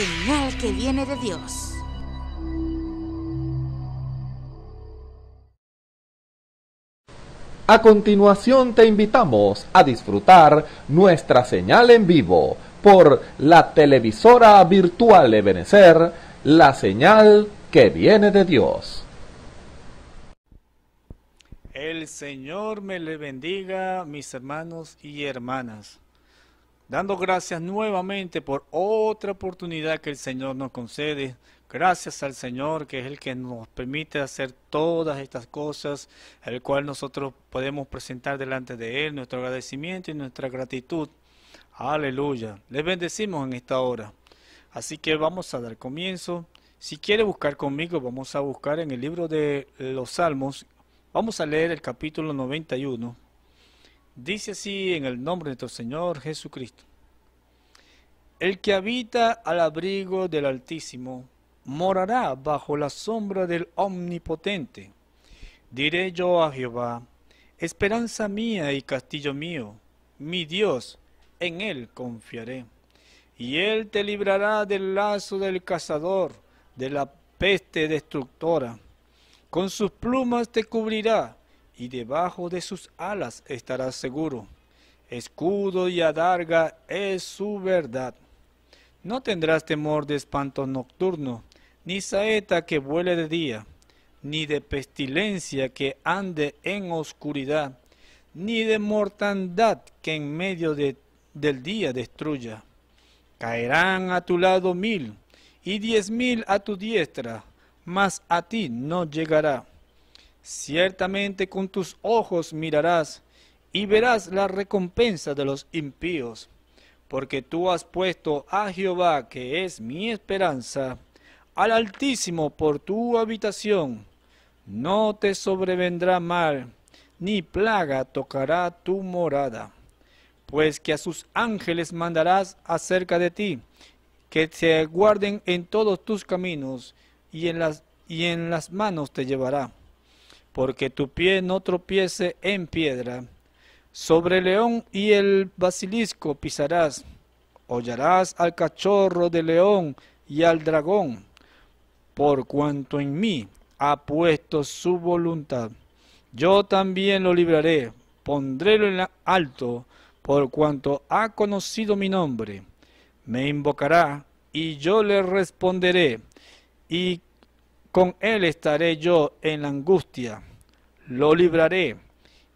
señal que viene de Dios. A continuación te invitamos a disfrutar nuestra señal en vivo por la televisora virtual Ebenecer, la señal que viene de Dios. El Señor me le bendiga, mis hermanos y hermanas dando gracias nuevamente por otra oportunidad que el Señor nos concede. Gracias al Señor, que es el que nos permite hacer todas estas cosas, el cual nosotros podemos presentar delante de Él nuestro agradecimiento y nuestra gratitud. Aleluya. Les bendecimos en esta hora. Así que vamos a dar comienzo. Si quiere buscar conmigo, vamos a buscar en el libro de los Salmos. Vamos a leer el capítulo 91. Dice así en el nombre de nuestro Señor Jesucristo. El que habita al abrigo del Altísimo morará bajo la sombra del Omnipotente. Diré yo a Jehová, esperanza mía y castillo mío, mi Dios, en él confiaré. Y él te librará del lazo del cazador, de la peste destructora. Con sus plumas te cubrirá y debajo de sus alas estarás seguro. Escudo y adarga es su verdad. No tendrás temor de espanto nocturno, ni saeta que vuele de día, ni de pestilencia que ande en oscuridad, ni de mortandad que en medio del día destruya. Caerán a tu lado mil y diez mil a tu diestra, mas a ti no llegará. Ciertamente con tus ojos mirarás y verás la recompensa de los impíos, porque tú has puesto a Jehová, que es mi esperanza, al Altísimo por tu habitación. No te sobrevendrá mal, ni plaga tocará tu morada, pues que a sus ángeles mandarás acerca de ti, que te guarden en todos tus caminos, y en las, y en las manos te llevará porque tu pie no tropiece en piedra. Sobre el león y el basilisco pisarás, hollarás al cachorro de león y al dragón, por cuanto en mí ha puesto su voluntad. Yo también lo libraré, pondrélo en alto, por cuanto ha conocido mi nombre. Me invocará y yo le responderé, y con él estaré yo en la angustia, lo libraré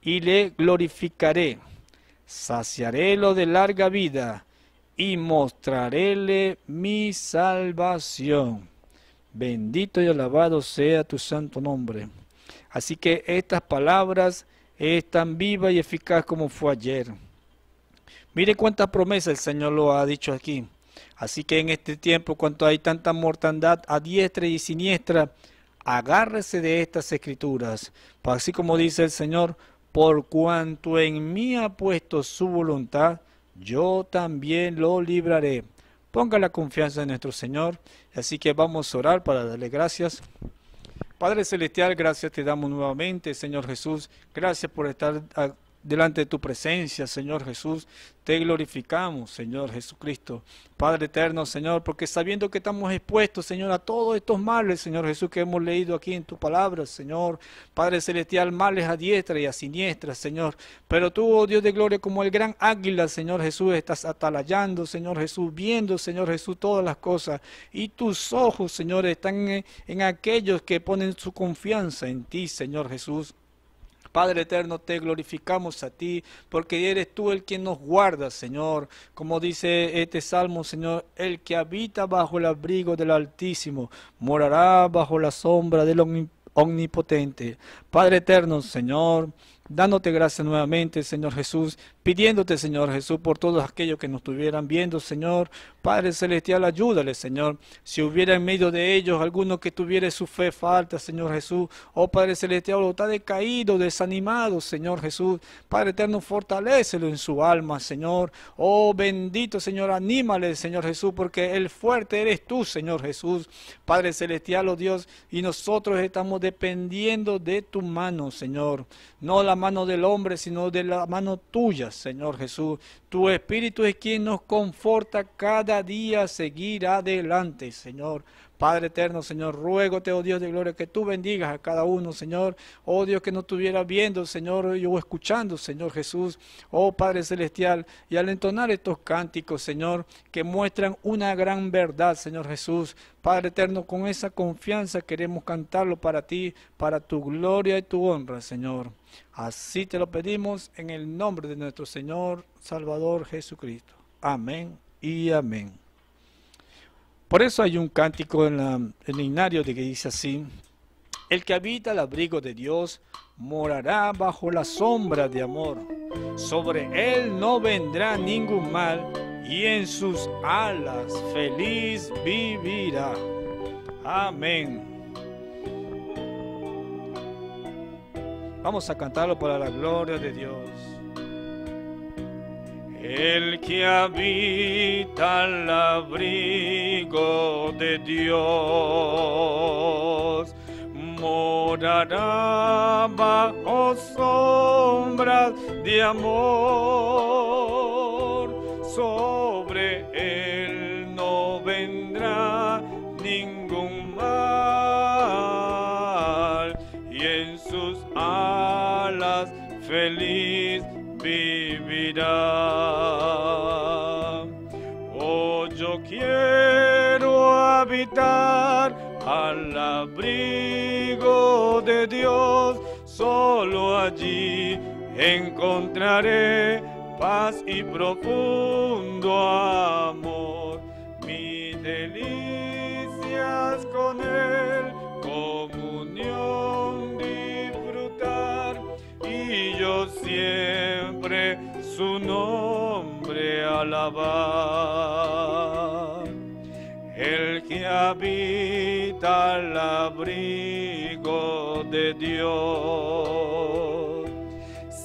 y le glorificaré, saciaré lo de larga vida y mostraréle mi salvación. Bendito y alabado sea tu santo nombre. Así que estas palabras es tan viva y eficaz como fue ayer. Mire cuántas promesas el Señor lo ha dicho aquí. Así que en este tiempo, cuando hay tanta mortandad a diestra y siniestra, agárrese de estas escrituras. Pues así como dice el Señor, por cuanto en mí ha puesto su voluntad, yo también lo libraré. Ponga la confianza en nuestro Señor. Así que vamos a orar para darle gracias. Padre Celestial, gracias te damos nuevamente, Señor Jesús. Gracias por estar delante de tu presencia, Señor Jesús. Te glorificamos, Señor Jesucristo. Padre eterno, Señor, porque sabiendo que estamos expuestos, Señor, a todos estos males, Señor Jesús, que hemos leído aquí en tu palabra, Señor. Padre celestial, males a diestra y a siniestra, Señor. Pero tú, oh Dios de gloria, como el gran águila, Señor Jesús, estás atalayando, Señor Jesús, viendo, Señor Jesús, todas las cosas. Y tus ojos, Señor, están en aquellos que ponen su confianza en ti, Señor Jesús. Padre eterno, te glorificamos a ti, porque eres tú el que nos guarda, Señor. Como dice este salmo, Señor, el que habita bajo el abrigo del Altísimo, morará bajo la sombra del Omnipotente. Padre eterno, Señor, dándote gracias nuevamente, Señor Jesús, pidiéndote, Señor Jesús, por todos aquellos que nos estuvieran viendo, Señor. Padre Celestial, ayúdale, Señor. Si hubiera en medio de ellos alguno que tuviera su fe falta, Señor Jesús, oh Padre Celestial, o está decaído, desanimado, Señor Jesús. Padre Eterno, fortalecelo en su alma, Señor. Oh bendito, Señor, anímale, Señor Jesús, porque el fuerte eres tú, Señor Jesús. Padre Celestial, oh Dios, y nosotros estamos dependiendo de tu mano, Señor. No la mano del hombre, sino de la mano tuya, Señor Jesús. Tu Espíritu es quien nos conforta cada día a seguir adelante, Señor. Padre eterno, Señor, ruégote, oh Dios de gloria, que tú bendigas a cada uno, Señor. Oh Dios, que no estuviera viendo, Señor, o escuchando, Señor Jesús. Oh Padre celestial, y al entonar estos cánticos, Señor, que muestran una gran verdad, Señor Jesús. Padre eterno, con esa confianza queremos cantarlo para ti, para tu gloria y tu honra, Señor. Así te lo pedimos en el nombre de nuestro Señor Salvador Jesucristo. Amén y amén. Por eso hay un cántico en, el himnario de que dice así, el que habita el abrigo de Dios morará bajo la sombra de amor. Sobre él no vendrá ningún mal y en sus alas feliz vivirá. Amén. Vamos a cantarlo para la gloria de Dios. El que habita al abrigo de Dios morará bajo sombras de amor. Sobre él no vendrá feliz vivirá. Oh, yo quiero habitar al abrigo de Dios, solo allí encontraré paz y profundo amor. Mis delicias con Él, comunión siempre su nombre alabar. El que habita al abrigo de Dios,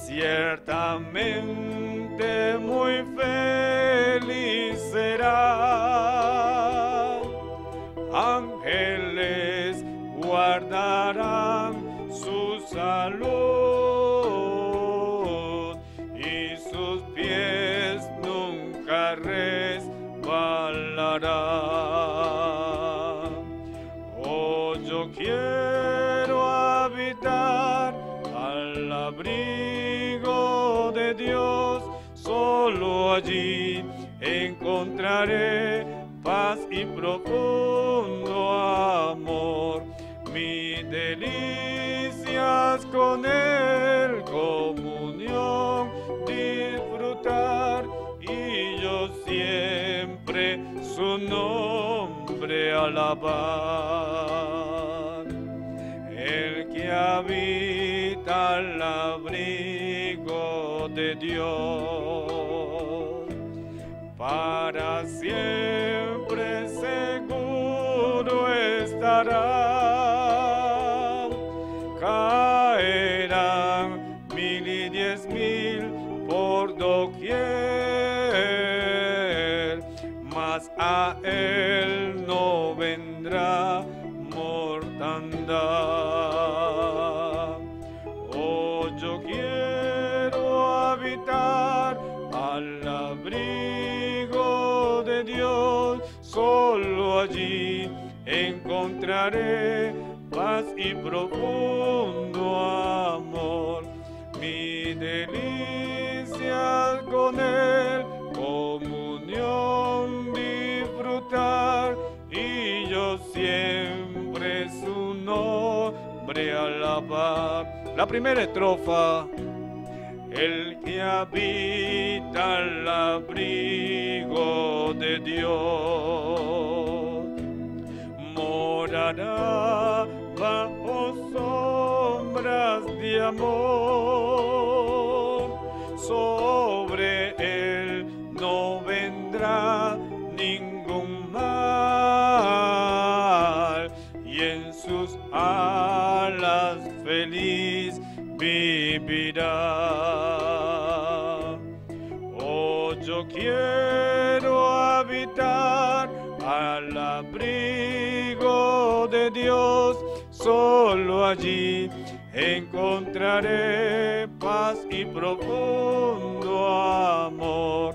ciertamente muy feliz será. Ángeles guardarán su salud sus pies nunca resbalará. Oh, yo quiero habitar al abrigo de Dios, solo allí encontraré paz y profundo amor. Mi delicias con él su nombre alabar. El que habita al abrigo de Dios, para siempre seguro estará. paz y profundo amor. Mi delicia con él, comunión disfrutar, y yo siempre su nombre alabar. La primera estrofa. El que habita al abrigo de Dios bajo sombras de amor. Sobre él no vendrá ningún mal, y en sus alas feliz vivirá. Oh, yo quiero allí encontraré paz y profundo amor.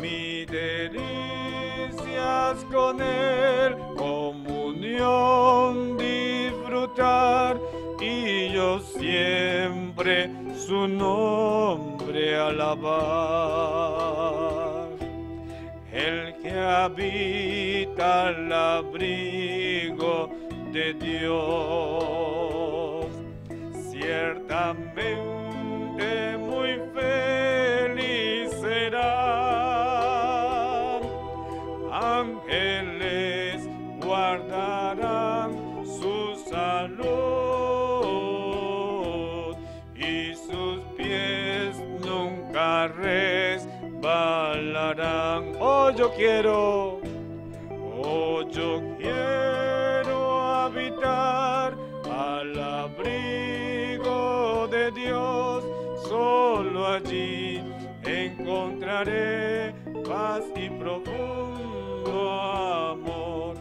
Mi delicias con Él, comunión disfrutar y yo siempre su nombre alabar. El que habita el abrigo de Dios. Ciertamente muy feliz será ángeles guardarán su salud y sus pies nunca resbalarán. Oh, yo quiero, oh, yo allí encontraré paz y profundo amor.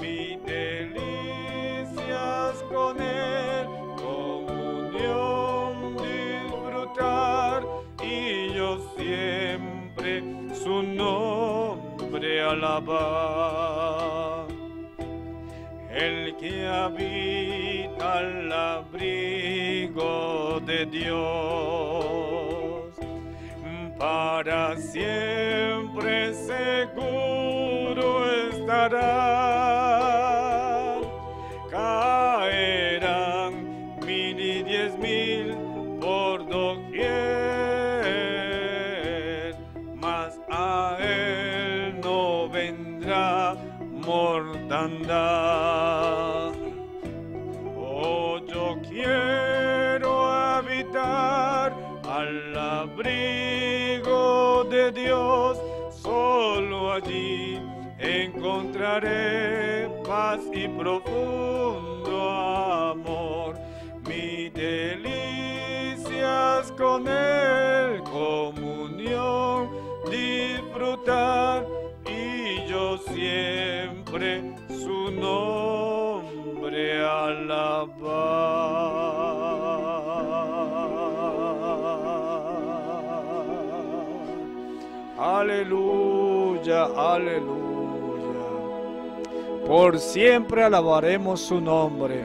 Mi delicias con él, comunión disfrutar y yo siempre su nombre alabar. El que habita al abrigo de Dios para siempre seguro estará. Caerán mil y diez mil por doquier, mas a él no vendrá mortandad. Oh, yo quiero habitar al abrir encontraré paz y profundo amor. Mi delicias con él comunión disfrutar y yo siempre su nombre alabar. Aleluya, aleluya. Por siempre alabaremos su nombre.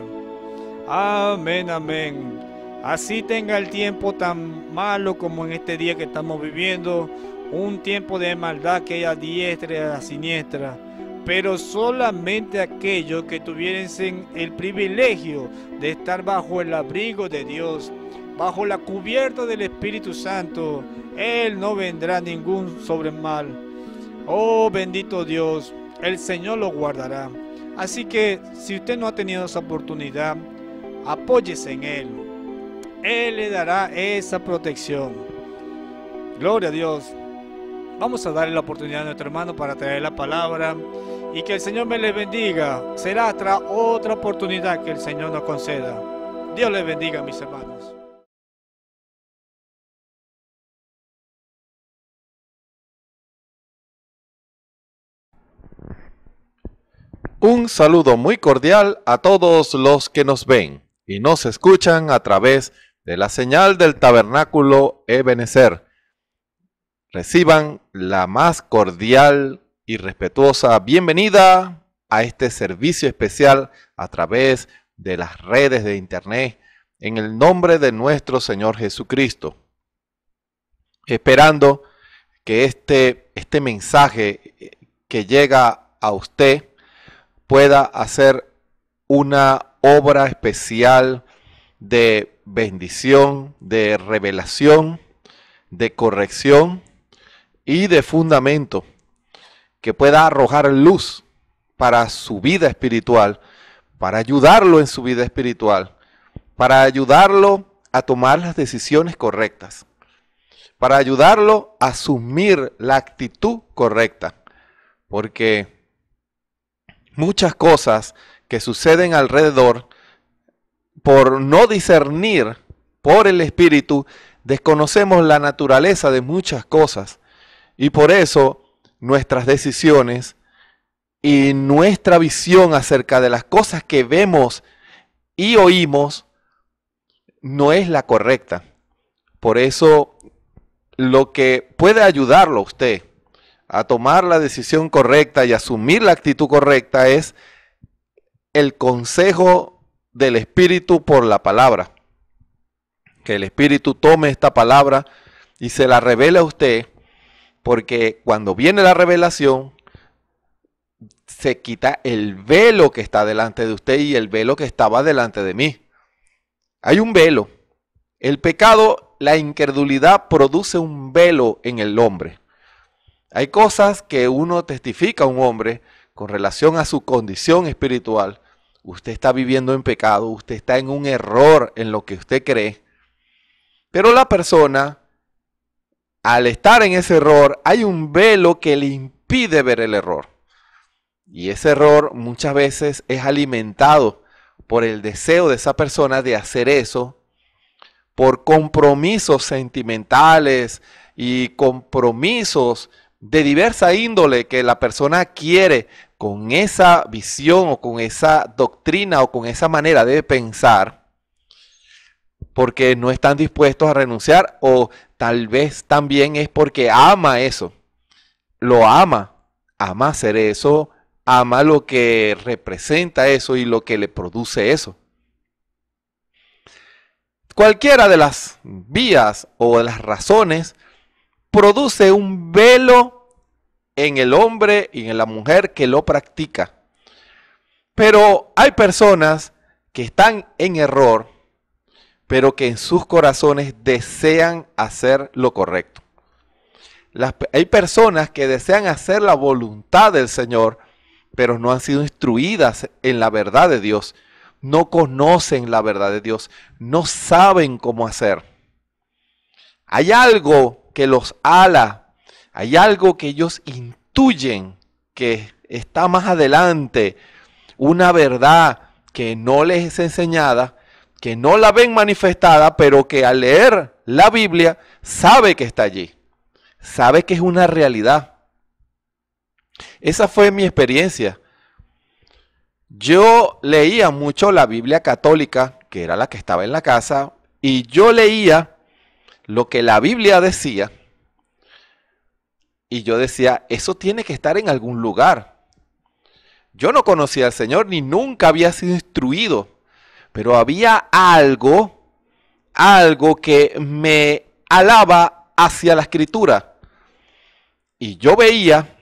Amén, amén. Así tenga el tiempo tan malo como en este día que estamos viviendo, un tiempo de maldad que hay a diestra y a siniestra pero solamente aquellos que tuviesen el privilegio de estar bajo el abrigo de Dios, bajo la cubierta del Espíritu Santo, Él no vendrá ningún sobre mal. Oh bendito Dios, el Señor lo guardará. Así que si usted no ha tenido esa oportunidad, apóyese en Él. Él le dará esa protección. Gloria a Dios. Vamos a darle la oportunidad a nuestro hermano para traer la palabra y que el Señor me le bendiga. Será otra oportunidad que el Señor nos conceda. Dios le bendiga, mis hermanos. Un saludo muy cordial a todos los que nos ven y nos escuchan a través de la señal del tabernáculo Ebenezer. Reciban la más cordial y respetuosa bienvenida a este servicio especial a través de las redes de Internet en el nombre de nuestro Señor Jesucristo. Esperando que este, este mensaje eh, que llega a usted, pueda hacer una obra especial de bendición, de revelación, de corrección y de fundamento, que pueda arrojar luz para su vida espiritual, para ayudarlo en su vida espiritual, para ayudarlo a tomar las decisiones correctas, para ayudarlo a asumir la actitud correcta, porque muchas cosas que suceden alrededor por no discernir por el Espíritu, desconocemos la naturaleza de muchas cosas. Y por eso nuestras decisiones y nuestra visión acerca de las cosas que vemos y oímos no es la correcta. Por eso lo que puede ayudarlo a usted a tomar la decisión correcta y asumir la actitud correcta es el consejo del Espíritu por la palabra. Que el Espíritu tome esta palabra y se la revele a usted, porque cuando viene la revelación, se quita el velo que está delante de usted y el velo que estaba delante de mí. Hay un velo. El pecado, la incredulidad produce un velo en el hombre. Hay cosas que uno testifica a un hombre con relación a su condición espiritual. Usted está viviendo en pecado, usted está en un error en lo que usted cree. Pero la persona, al estar en ese error, hay un velo que le impide ver el error. Y ese error muchas veces es alimentado por el deseo de esa persona de hacer eso, por compromisos sentimentales y compromisos de diversa índole que la persona quiere con esa visión o con esa doctrina o con esa manera de pensar, porque no están dispuestos a renunciar o tal vez también es porque ama eso, lo ama, ama hacer eso, ama lo que representa eso y lo que le produce eso. Cualquiera de las vías o de las razones produce un velo en el hombre y en la mujer que lo practica. Pero hay personas que están en error, pero que en sus corazones desean hacer lo correcto. hay personas que desean hacer la voluntad del Señor, pero no han sido instruidas en la verdad de Dios. No conocen la verdad de Dios, no saben cómo hacer. Hay algo que los ala, hay algo que ellos intuyen que está más adelante, una verdad que no les es enseñada, que no la ven manifestada, pero que al leer la Biblia sabe que está allí, sabe que es una realidad. Esa fue mi experiencia. Yo leía mucho la Biblia católica, que era la que estaba en la casa, y yo leía lo que la Biblia decía y yo decía, eso tiene que estar en algún lugar. Yo no conocía al Señor ni nunca había sido instruido, pero había algo, algo que me alaba hacia la escritura. Y yo veía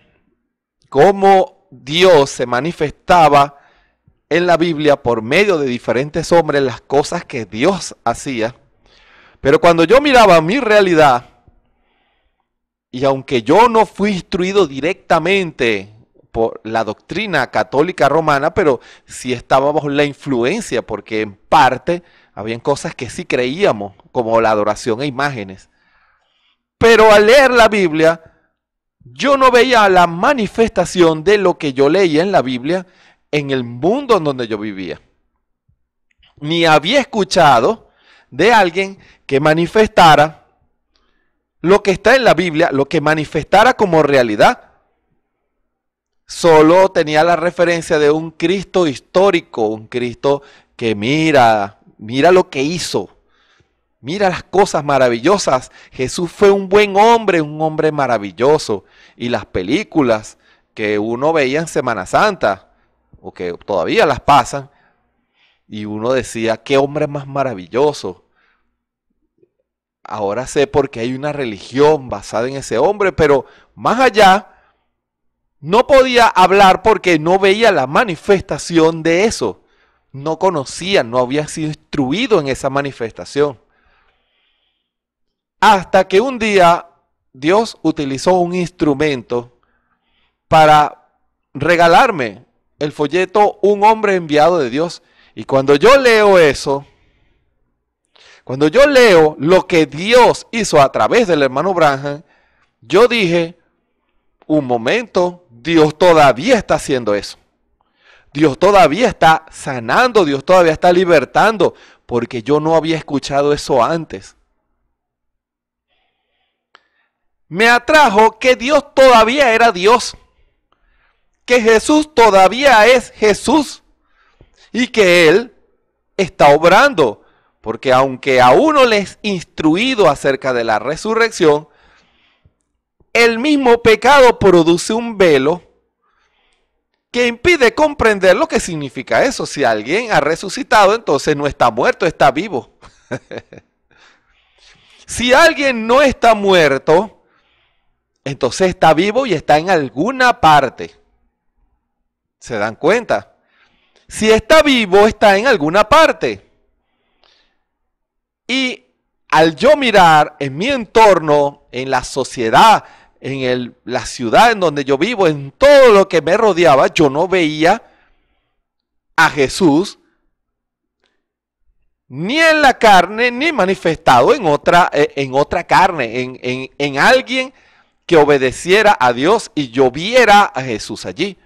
cómo Dios se manifestaba en la Biblia por medio de diferentes hombres las cosas que Dios hacía. Pero cuando yo miraba mi realidad, y aunque yo no fui instruido directamente por la doctrina católica romana, pero sí estaba bajo la influencia, porque en parte habían cosas que sí creíamos, como la adoración a imágenes. Pero al leer la Biblia, yo no veía la manifestación de lo que yo leía en la Biblia en el mundo en donde yo vivía. Ni había escuchado de alguien que manifestara lo que está en la Biblia, lo que manifestara como realidad. Solo tenía la referencia de un Cristo histórico, un Cristo que mira, mira lo que hizo, Mira las cosas maravillosas. Jesús fue un buen hombre, un hombre maravilloso. Y las películas que uno veía en Semana Santa, o que todavía las pasan, y uno decía, qué hombre más maravilloso, Ahora sé por qué hay una religión basada en ese hombre, pero más allá, no podía hablar porque no veía la manifestación de eso. No conocía, no había sido instruido en esa manifestación. Hasta que un día Dios utilizó un instrumento para regalarme el folleto Un hombre enviado de Dios. Y cuando yo leo eso, cuando yo leo lo que Dios hizo a través del hermano Branham, yo dije, un momento, Dios todavía está haciendo eso. Dios todavía está sanando, Dios todavía está libertando, porque yo no había escuchado eso antes. Me atrajo que Dios todavía era Dios, que Jesús todavía es Jesús y que Él está obrando porque aunque a uno le es instruido acerca de la resurrección, el mismo pecado produce un velo que impide comprender lo que significa eso. Si alguien ha resucitado, entonces no está muerto, está vivo. si alguien no está muerto, entonces está vivo y está en alguna parte. ¿Se dan cuenta? Si está vivo, está en alguna parte. Y al yo mirar en mi entorno, en la sociedad, en la ciudad en donde yo vivo, en todo lo que me rodeaba, yo no veía a Jesús ni en la carne, ni manifestado en otra, eh, carne, en, en alguien que obedeciera a Dios y yo viera a Jesús allí.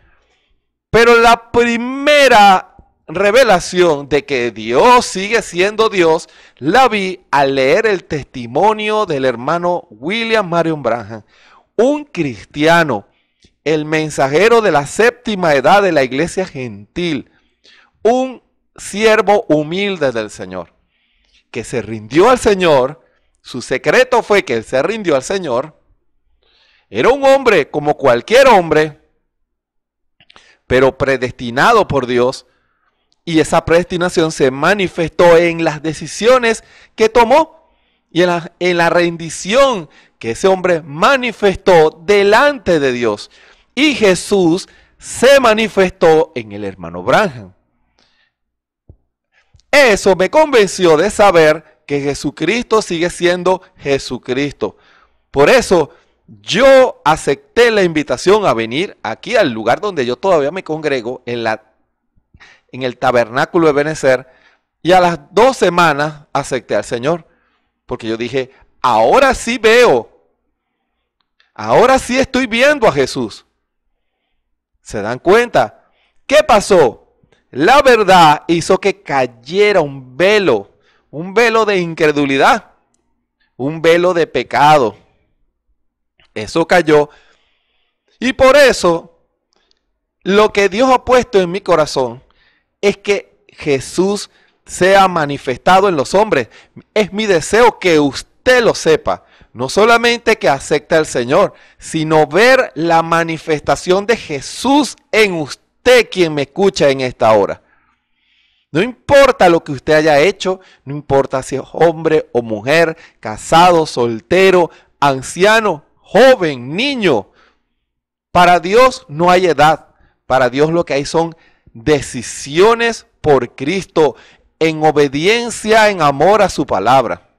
Pero la primera revelación de que Dios sigue siendo Dios la vi al leer el testimonio del hermano William Marion Branham, un cristiano, el mensajero de la séptima edad de la iglesia gentil, un siervo humilde del Señor, que se rindió al Señor, su secreto fue que él se rindió al Señor, era un hombre como cualquier hombre, pero predestinado por Dios, y esa predestinación se manifestó en las decisiones que tomó y en la, rendición que ese hombre manifestó delante de Dios. Y Jesús se manifestó en el hermano Branham. Eso me convenció de saber que Jesucristo sigue siendo Jesucristo. Por eso yo acepté la invitación a venir aquí al lugar donde yo todavía me congrego, en la en el tabernáculo de Benecer y a las dos semanas acepté al Señor, porque yo dije, ahora sí veo, ahora sí estoy viendo a Jesús. ¿Se dan cuenta? ¿Qué pasó? La verdad hizo que cayera un velo, un velo de incredulidad, un velo de pecado. Eso cayó. Y por eso, lo que Dios ha puesto en mi corazón es que Jesús sea manifestado en los hombres. Es mi deseo que usted lo sepa. No solamente que acepte al Señor, sino ver la manifestación de Jesús en usted quien me escucha en esta hora. No importa lo que usted haya hecho, no importa si es hombre o mujer, casado, soltero, anciano, joven, niño. Para Dios no hay edad. Para Dios lo que hay son decisiones por Cristo, en obediencia, en amor a su palabra.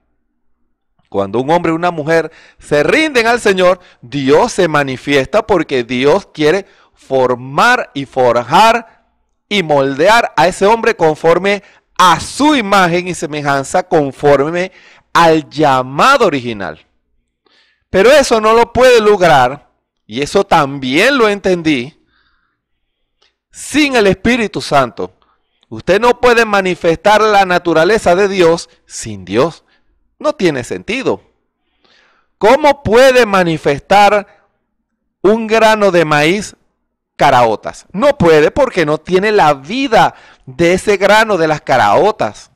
Cuando un hombre y una mujer se rinden al Señor, Dios se manifiesta porque Dios quiere formar y forjar y moldear a ese hombre conforme a su imagen y semejanza, conforme al llamado original. Pero eso no lo puede lograr, y eso también lo entendí, sin el Espíritu Santo. Usted no puede manifestar la naturaleza de Dios sin Dios. No tiene sentido. ¿Cómo puede manifestar un grano de maíz caraotas? No puede porque no tiene la vida de ese grano de las caraotas.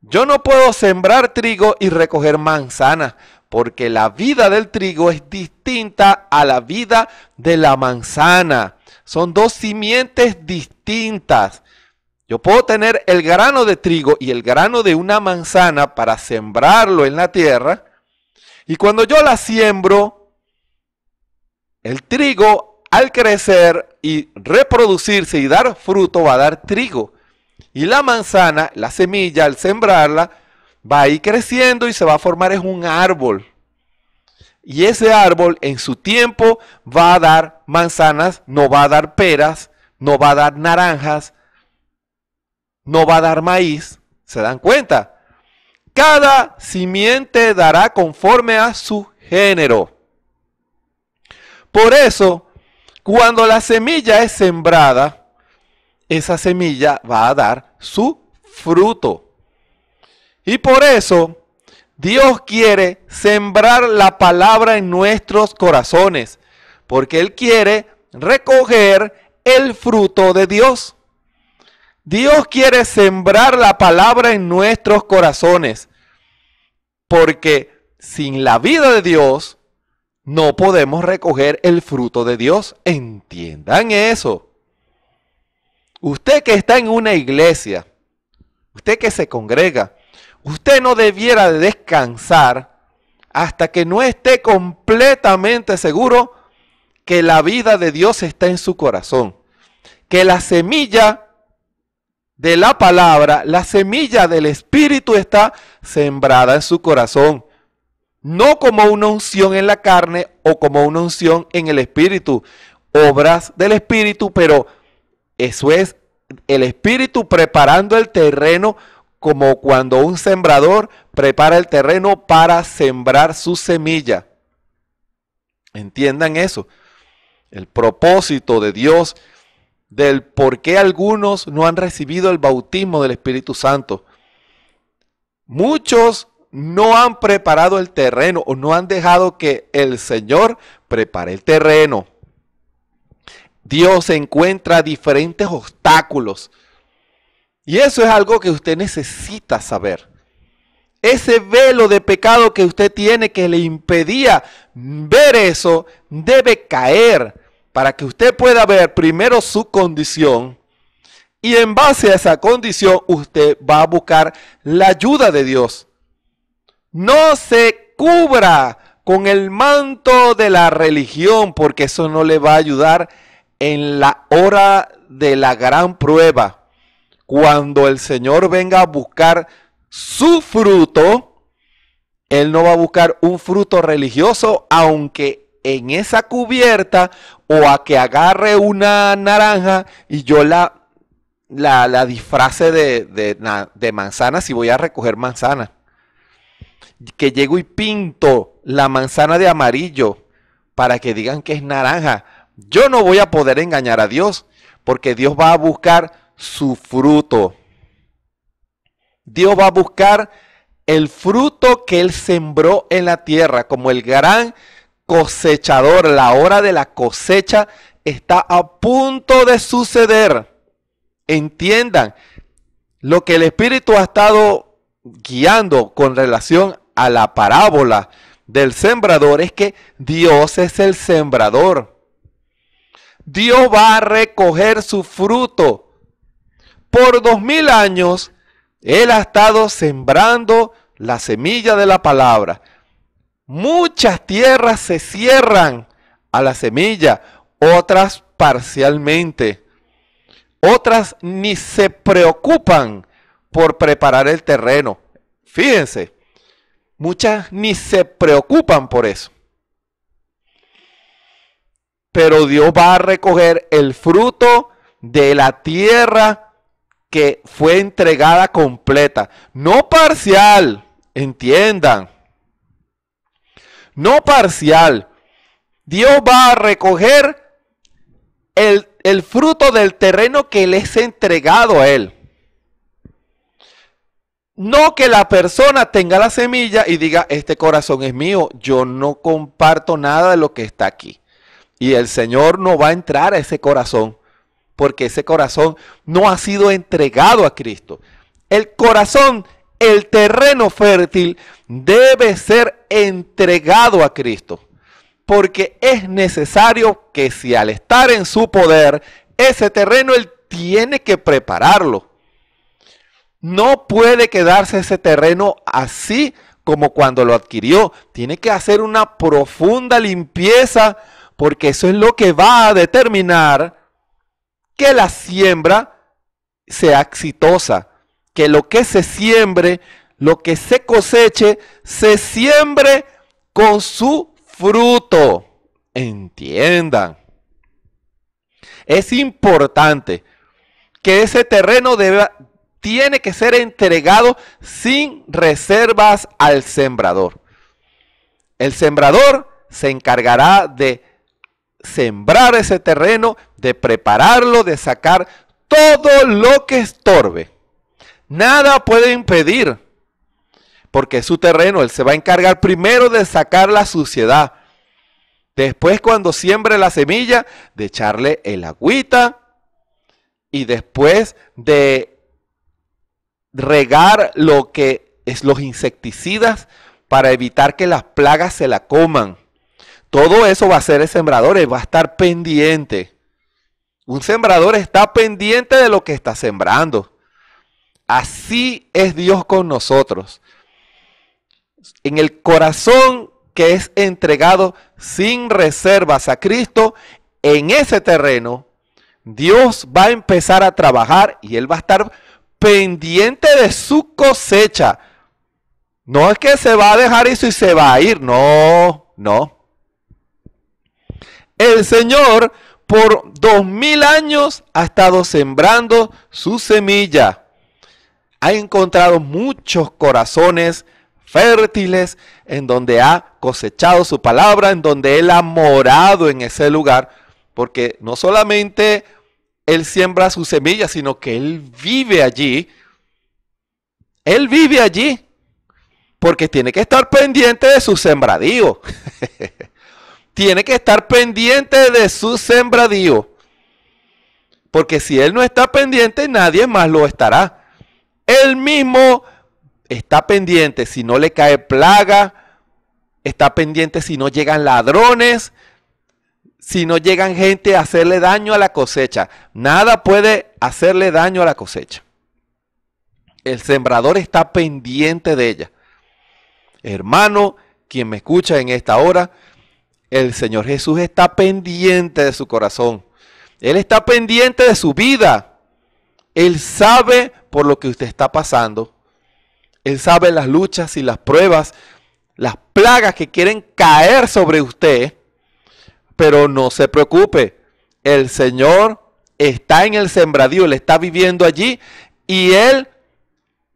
Yo no puedo sembrar trigo y recoger manzanas porque la vida del trigo es distinta a la vida de la manzana. Son dos simientes distintas. Yo puedo tener el grano de trigo y el grano de una manzana para sembrarlo en la tierra. Y cuando yo la siembro, el trigo al crecer y reproducirse y dar fruto va a dar trigo. Y la manzana, la semilla, al sembrarla, va a ir creciendo y se va a formar es un árbol. Y ese árbol en su tiempo va a dar manzanas, no va a dar peras, no va a dar naranjas, no va a dar maíz. ¿Se dan cuenta? Cada simiente dará conforme a su género. Por eso, cuando la semilla es sembrada, esa semilla va a dar su fruto. Y por eso Dios quiere sembrar la palabra en nuestros corazones, porque Él quiere recoger el fruto de Dios. Dios quiere sembrar la palabra en nuestros corazones, porque sin la vida de Dios no podemos recoger el fruto de Dios. Entiendan eso. Usted que está en una iglesia, usted que se congrega, usted no debiera descansar hasta que no esté completamente seguro que la vida de Dios está en su corazón, que la semilla de la palabra, la semilla del Espíritu está sembrada en su corazón, no como una unción en la carne o como una unción en el Espíritu, obras del Espíritu, pero eso es el Espíritu preparando el terreno como cuando un sembrador prepara el terreno para sembrar su semilla. Entiendan eso. El propósito de Dios del por qué algunos no han recibido el bautismo del Espíritu Santo. Muchos no han preparado el terreno o no han dejado que el Señor prepare el terreno. Dios encuentra diferentes obstáculos y eso es algo que usted necesita saber. Ese velo de pecado que usted tiene que le impedía ver eso debe caer para que usted pueda ver primero su condición y en base a esa condición usted va a buscar la ayuda de Dios. No se cubra con el manto de la religión porque eso no le va a ayudar en la hora de la gran prueba cuando el Señor venga a buscar su fruto, Él no va a buscar un fruto religioso, aunque en esa cubierta o a que agarre una naranja y yo la, la, disfrace de, de, de manzana si voy a recoger manzana. Que llego y pinto la manzana de amarillo para que digan que es naranja. Yo no voy a poder engañar a Dios porque Dios va a buscar su fruto. Dios va a buscar el fruto que Él sembró en la tierra, como el gran cosechador. La hora de la cosecha está a punto de suceder. Entiendan, lo que el Espíritu ha estado guiando con relación a la parábola del sembrador es que Dios es el sembrador. Dios va a recoger su fruto por dos mil años, Él ha estado sembrando la semilla de la palabra. Muchas tierras se cierran a la semilla, otras parcialmente. Otras ni se preocupan por preparar el terreno. Fíjense, muchas ni se preocupan por eso. Pero Dios va a recoger el fruto de la tierra que fue entregada completa, no parcial, entiendan, no parcial. Dios va a recoger el, el fruto del terreno que les es entregado a él. No que la persona tenga la semilla y diga, este corazón es mío, yo no comparto nada de lo que está aquí. Y el Señor no va a entrar a ese corazón porque ese corazón no ha sido entregado a Cristo. El corazón, el terreno fértil, debe ser entregado a Cristo, porque es necesario que si al estar en su poder, ese terreno él tiene que prepararlo. No puede quedarse ese terreno así como cuando lo adquirió. Tiene que hacer una profunda limpieza porque eso es lo que va a determinar que la siembra sea exitosa, que lo que se siembre, lo que se coseche, se siembre con su fruto. Entiendan. Es importante que ese terreno debe, tiene que ser entregado sin reservas al sembrador. El sembrador se encargará de sembrar ese terreno, de prepararlo, de sacar todo lo que estorbe. Nada puede impedir, porque su terreno, Él se va a encargar primero de sacar la suciedad. Después cuando siembre la semilla, de echarle el agüita y después de regar lo que es los insecticidas para evitar que las plagas se la coman. Todo eso va a ser el sembrador, él va a estar pendiente. Un sembrador está pendiente de lo que está sembrando. Así es Dios con nosotros. En el corazón que es entregado sin reservas a Cristo, en ese terreno, Dios va a empezar a trabajar y Él va a estar pendiente de su cosecha. No es que se va a dejar eso y se va a ir, no, no el Señor por dos mil años ha estado sembrando su semilla. Ha encontrado muchos corazones fértiles en donde ha cosechado su palabra, en donde Él ha morado en ese lugar, porque no solamente Él siembra su semilla, sino que Él vive allí. Él vive allí, porque tiene que estar pendiente de su sembradío. tiene que estar pendiente de su sembradío. Porque si él no está pendiente, nadie más lo estará. Él mismo está pendiente si no le cae plaga, está pendiente si no llegan ladrones, si no llegan gente a hacerle daño a la cosecha. Nada puede hacerle daño a la cosecha. El sembrador está pendiente de ella. Hermano, quien me escucha en esta hora, el Señor Jesús está pendiente de su corazón. Él está pendiente de su vida. Él sabe por lo que usted está pasando. Él sabe las luchas y las pruebas, las plagas que quieren caer sobre usted. Pero no se preocupe. El Señor está en el sembradío, Él está viviendo allí y Él,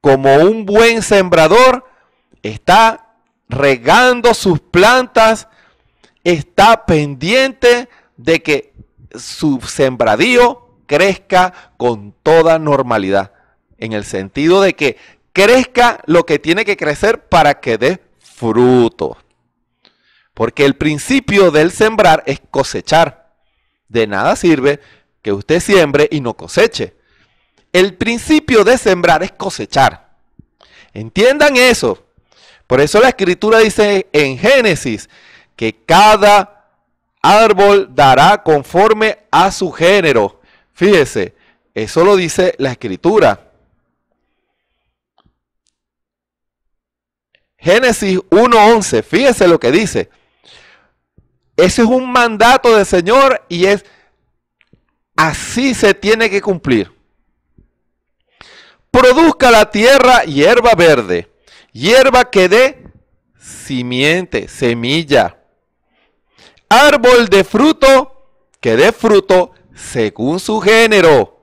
como un buen sembrador, está regando sus plantas está pendiente de que su sembradío crezca con toda normalidad, en el sentido de que crezca lo que tiene que crecer para que dé fruto. Porque el principio del sembrar es cosechar. De nada sirve que usted siembre y no coseche. El principio de sembrar es cosechar. Entiendan eso. Por eso la escritura dice en Génesis que cada árbol dará conforme a su género. Fíjese, eso lo dice la escritura. Génesis 1.11, fíjese lo que dice. Ese es un mandato del Señor y es así se tiene que cumplir. Produzca la tierra hierba verde, hierba que dé simiente, semilla, árbol de fruto que dé fruto según su género,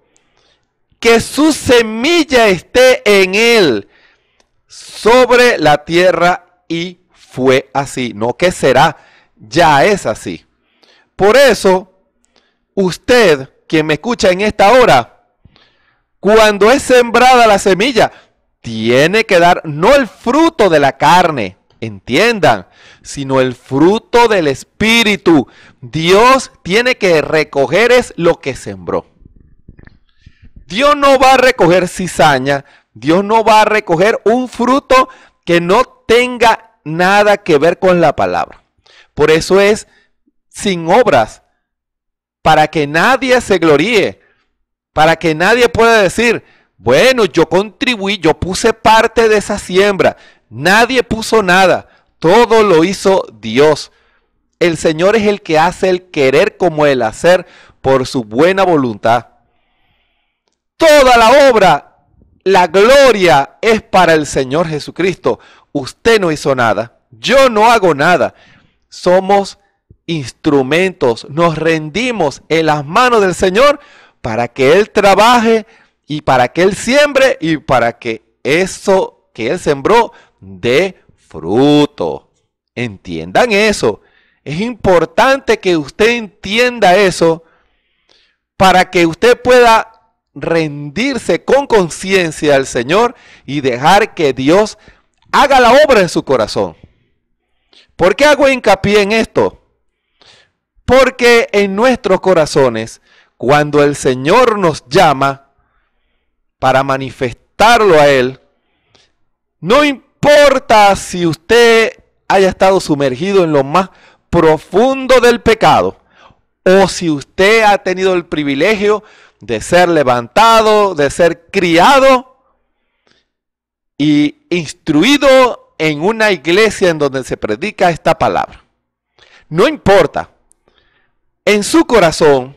que su semilla esté en él sobre la tierra y fue así, no que será, ya es así. Por eso, usted, quien me escucha en esta hora, cuando es sembrada la semilla, tiene que dar no el fruto de la carne, entiendan, sino el fruto del Espíritu. Dios tiene que recoger es lo que sembró. Dios no va a recoger cizaña, Dios no va a recoger un fruto que no tenga nada que ver con la palabra. Por eso es sin obras, para que nadie se gloríe, para que nadie pueda decir, bueno, yo contribuí, yo puse parte de esa siembra. Nadie puso nada, todo lo hizo Dios. El Señor es el que hace el querer como el hacer por su buena voluntad. Toda la obra, la gloria es para el Señor Jesucristo. Usted no hizo nada, yo no hago nada. Somos instrumentos, nos rendimos en las manos del Señor para que Él trabaje y para que Él siembre y para que eso que Él sembró de fruto. Entiendan eso. Es importante que usted entienda eso para que usted pueda rendirse con conciencia al Señor y dejar que Dios haga la obra en su corazón. ¿Por qué hago hincapié en esto? Porque en nuestros corazones, cuando el Señor nos llama para manifestarlo a Él, no importa importa si usted haya estado sumergido en lo más profundo del pecado o si usted ha tenido el privilegio de ser levantado, de ser criado y instruido en una iglesia en donde se predica esta palabra. No importa, en su corazón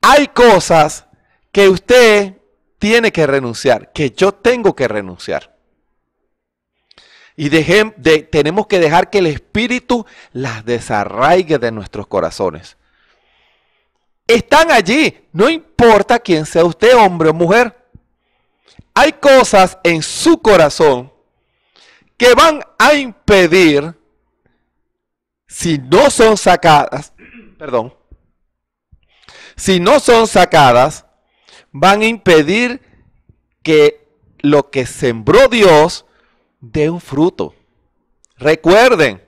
hay cosas que usted tiene que renunciar, que yo tengo que renunciar. Y tenemos que dejar que el Espíritu las desarraigue de nuestros corazones. Están allí, no importa quién sea usted, hombre o mujer. Hay cosas en su corazón que van a impedir, si no son sacadas, perdón, si no son sacadas, van a impedir que lo que sembró Dios de un fruto. Recuerden,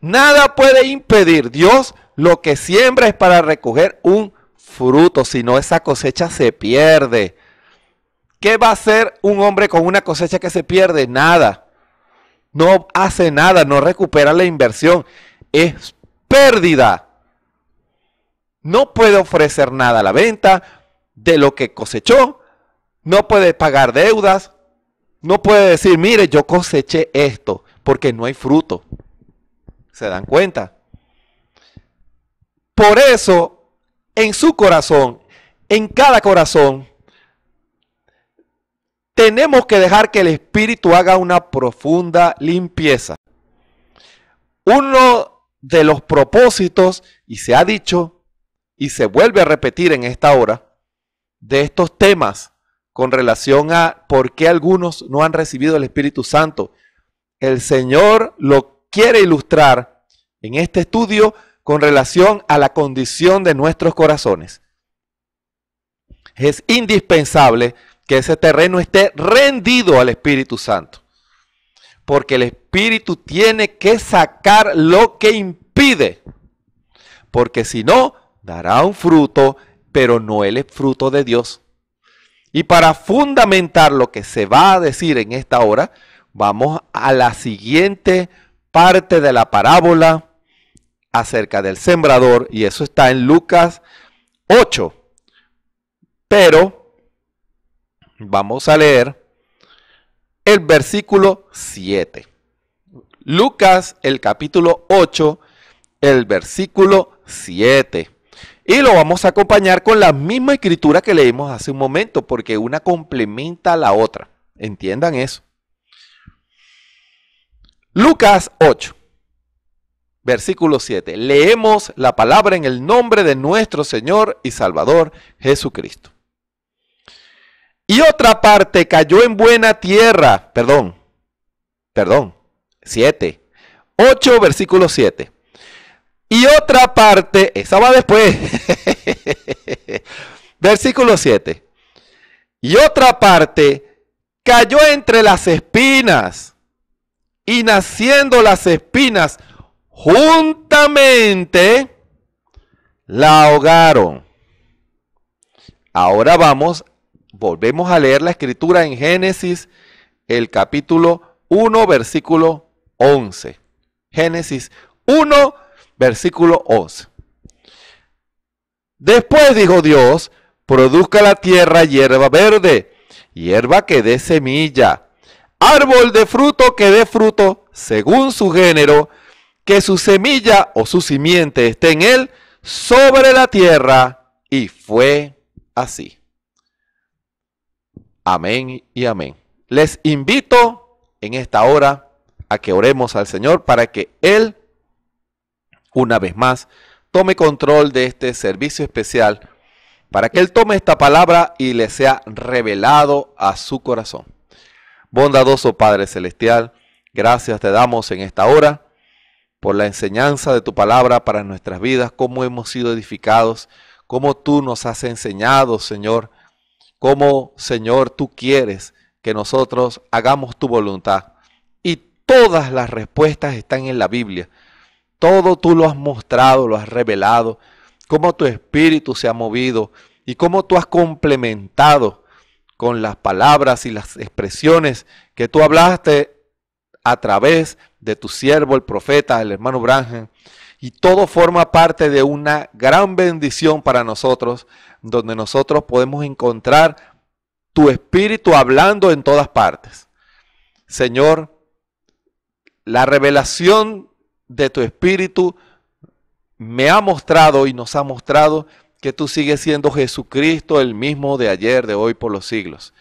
nada puede impedir Dios lo que siembra es para recoger un fruto, si no esa cosecha se pierde. ¿Qué va a hacer un hombre con una cosecha que se pierde? Nada. No hace nada, no recupera la inversión. Es pérdida. No puede ofrecer nada a la venta de lo que cosechó. No puede pagar deudas. No puede decir, mire, yo coseché esto, porque no hay fruto. ¿Se dan cuenta? Por eso, en su corazón, en cada corazón, tenemos que dejar que el Espíritu haga una profunda limpieza. Uno de los propósitos, y se ha dicho, y se vuelve a repetir en esta hora, de estos temas con relación a por qué algunos no han recibido el Espíritu Santo. El Señor lo quiere ilustrar en este estudio con relación a la condición de nuestros corazones. Es indispensable que ese terreno esté rendido al Espíritu Santo, porque el Espíritu tiene que sacar lo que impide, porque si no, dará un fruto, pero no el fruto de Dios. Y para fundamentar lo que se va a decir en esta hora, vamos a la siguiente parte de la parábola acerca del sembrador, y eso está en Lucas 8. Pero vamos a leer el versículo 7. Lucas, el capítulo 8, el versículo 7. Y lo vamos a acompañar con la misma escritura que leímos hace un momento, porque una complementa a la otra. Entiendan eso. Lucas 8, versículo 7. Leemos la palabra en el nombre de nuestro Señor y Salvador Jesucristo. Y otra parte cayó en buena tierra. Perdón, perdón, 7. 8, versículo 7. Y otra parte, esa va después. Versículo 7. Y otra parte cayó entre las espinas. Y naciendo las espinas juntamente, la ahogaron. Ahora vamos, volvemos a leer la escritura en Génesis, el capítulo 1, versículo 11. Génesis 1, versículo 11. Después dijo Dios, produzca la tierra hierba verde, hierba que dé semilla, árbol de fruto que dé fruto según su género, que su semilla o su simiente esté en él sobre la tierra. Y fue así. Amén y amén. Les invito en esta hora a que oremos al Señor para que Él una vez más, tome control de este servicio especial para que Él tome esta palabra y le sea revelado a su corazón. Bondadoso Padre Celestial, gracias te damos en esta hora por la enseñanza de tu palabra para nuestras vidas, cómo hemos sido edificados, cómo tú nos has enseñado, Señor, cómo, Señor, tú quieres que nosotros hagamos tu voluntad. Y todas las respuestas están en la Biblia. Todo tú lo has mostrado, lo has revelado, cómo tu espíritu se ha movido y cómo tú has complementado con las palabras y las expresiones que tú hablaste a través de tu siervo, el profeta, el hermano Branham. Y todo forma parte de una gran bendición para nosotros, donde nosotros podemos encontrar tu espíritu hablando en todas partes. Señor, la revelación de tu espíritu me ha mostrado y nos ha mostrado que tú sigues siendo Jesucristo el mismo de ayer, de hoy, por los siglos.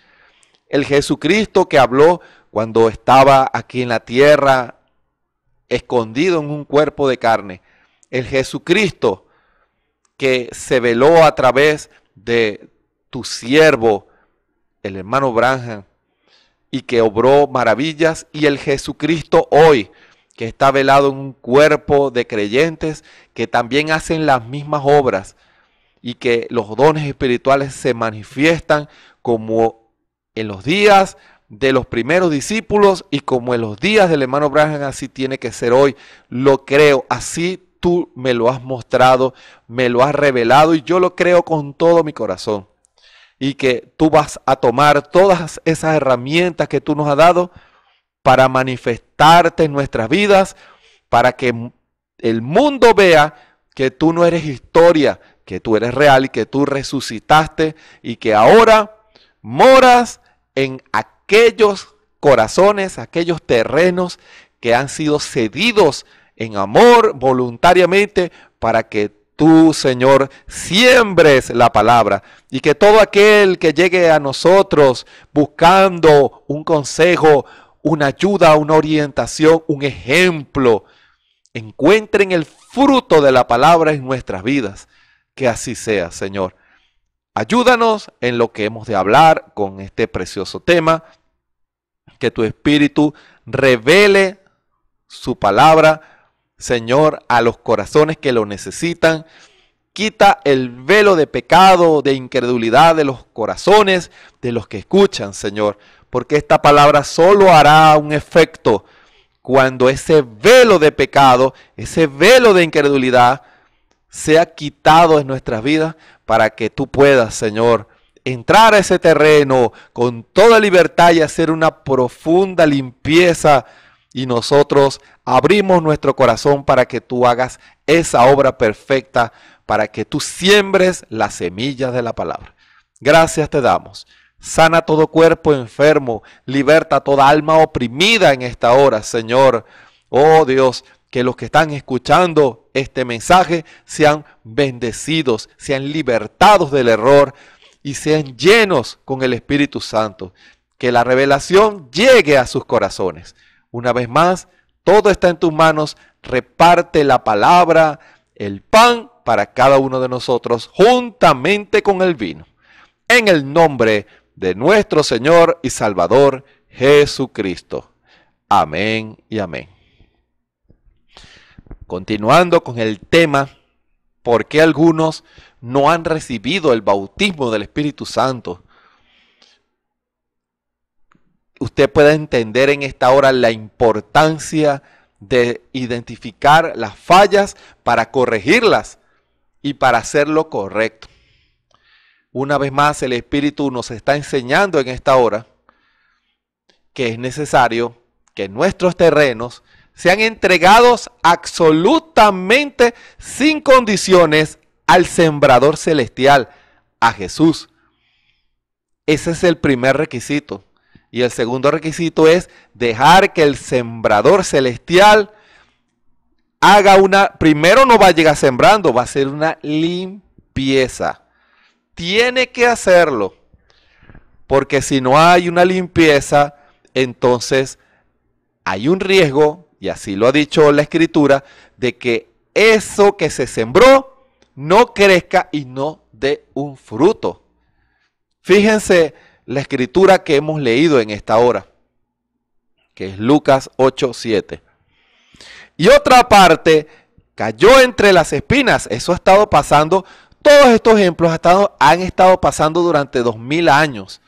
El Jesucristo que habló cuando estaba aquí en la tierra, escondido en un cuerpo de carne. El Jesucristo que se veló a través de tu siervo, el hermano Branham, y que obró maravillas, y el Jesucristo hoy, que está velado en un cuerpo de creyentes que también hacen las mismas obras y que los dones espirituales se manifiestan como en los días de los primeros discípulos y como en los días del hermano Branham, así tiene que ser hoy. Lo creo, así tú me lo has mostrado, me lo has revelado y yo lo creo con todo mi corazón. Y que tú vas a tomar todas esas herramientas que tú nos has dado para manifestarte en nuestras vidas, para que el mundo vea que tú no eres historia, que tú eres real y que tú resucitaste y que ahora moras en aquellos corazones, aquellos terrenos que han sido cedidos en amor voluntariamente para que tú, Señor, siembres la palabra y que todo aquel que llegue a nosotros buscando un consejo, una ayuda, una orientación, un ejemplo. Encuentren el fruto de la palabra en nuestras vidas. Que así sea, Señor. Ayúdanos en lo que hemos de hablar con este precioso tema. Que tu Espíritu revele su palabra, Señor, a los corazones que lo necesitan quita el velo de pecado, de incredulidad de los corazones de los que escuchan, Señor, porque esta palabra solo hará un efecto cuando ese velo de pecado, ese velo de incredulidad, sea quitado en nuestras vidas para que tú puedas, Señor, entrar a ese terreno con toda libertad y hacer una profunda limpieza. Y nosotros abrimos nuestro corazón para que tú hagas esa obra perfecta para que tú siembres las semillas de la palabra. Gracias te damos. Sana todo cuerpo enfermo, liberta toda alma oprimida en esta hora, Señor. Oh Dios, que los que están escuchando este mensaje sean bendecidos, sean libertados del error y sean llenos con el Espíritu Santo. Que la revelación llegue a sus corazones. Una vez más, todo está en tus manos. Reparte la palabra, el pan para cada uno de nosotros juntamente con el vino. En el nombre de nuestro Señor y Salvador Jesucristo. Amén y amén. Continuando con el tema, ¿por qué algunos no han recibido el bautismo del Espíritu Santo? Usted puede entender en esta hora la importancia de de identificar las fallas para corregirlas y para hacerlo correcto. Una vez más, el Espíritu nos está enseñando en esta hora que es necesario que nuestros terrenos sean entregados absolutamente sin condiciones al sembrador celestial, a Jesús. Ese es el primer requisito. Y el segundo requisito es dejar que el sembrador celestial haga una, primero no va a llegar sembrando, va a ser una limpieza. Tiene que hacerlo, porque si no hay una limpieza, entonces hay un riesgo, y así lo ha dicho la escritura, de que eso que se sembró no crezca y no dé un fruto. Fíjense la escritura que hemos leído en esta hora, que es Lucas 8:7. Y otra parte cayó entre las espinas. Eso ha estado pasando, todos estos ejemplos han estado, han estado pasando durante dos mil años.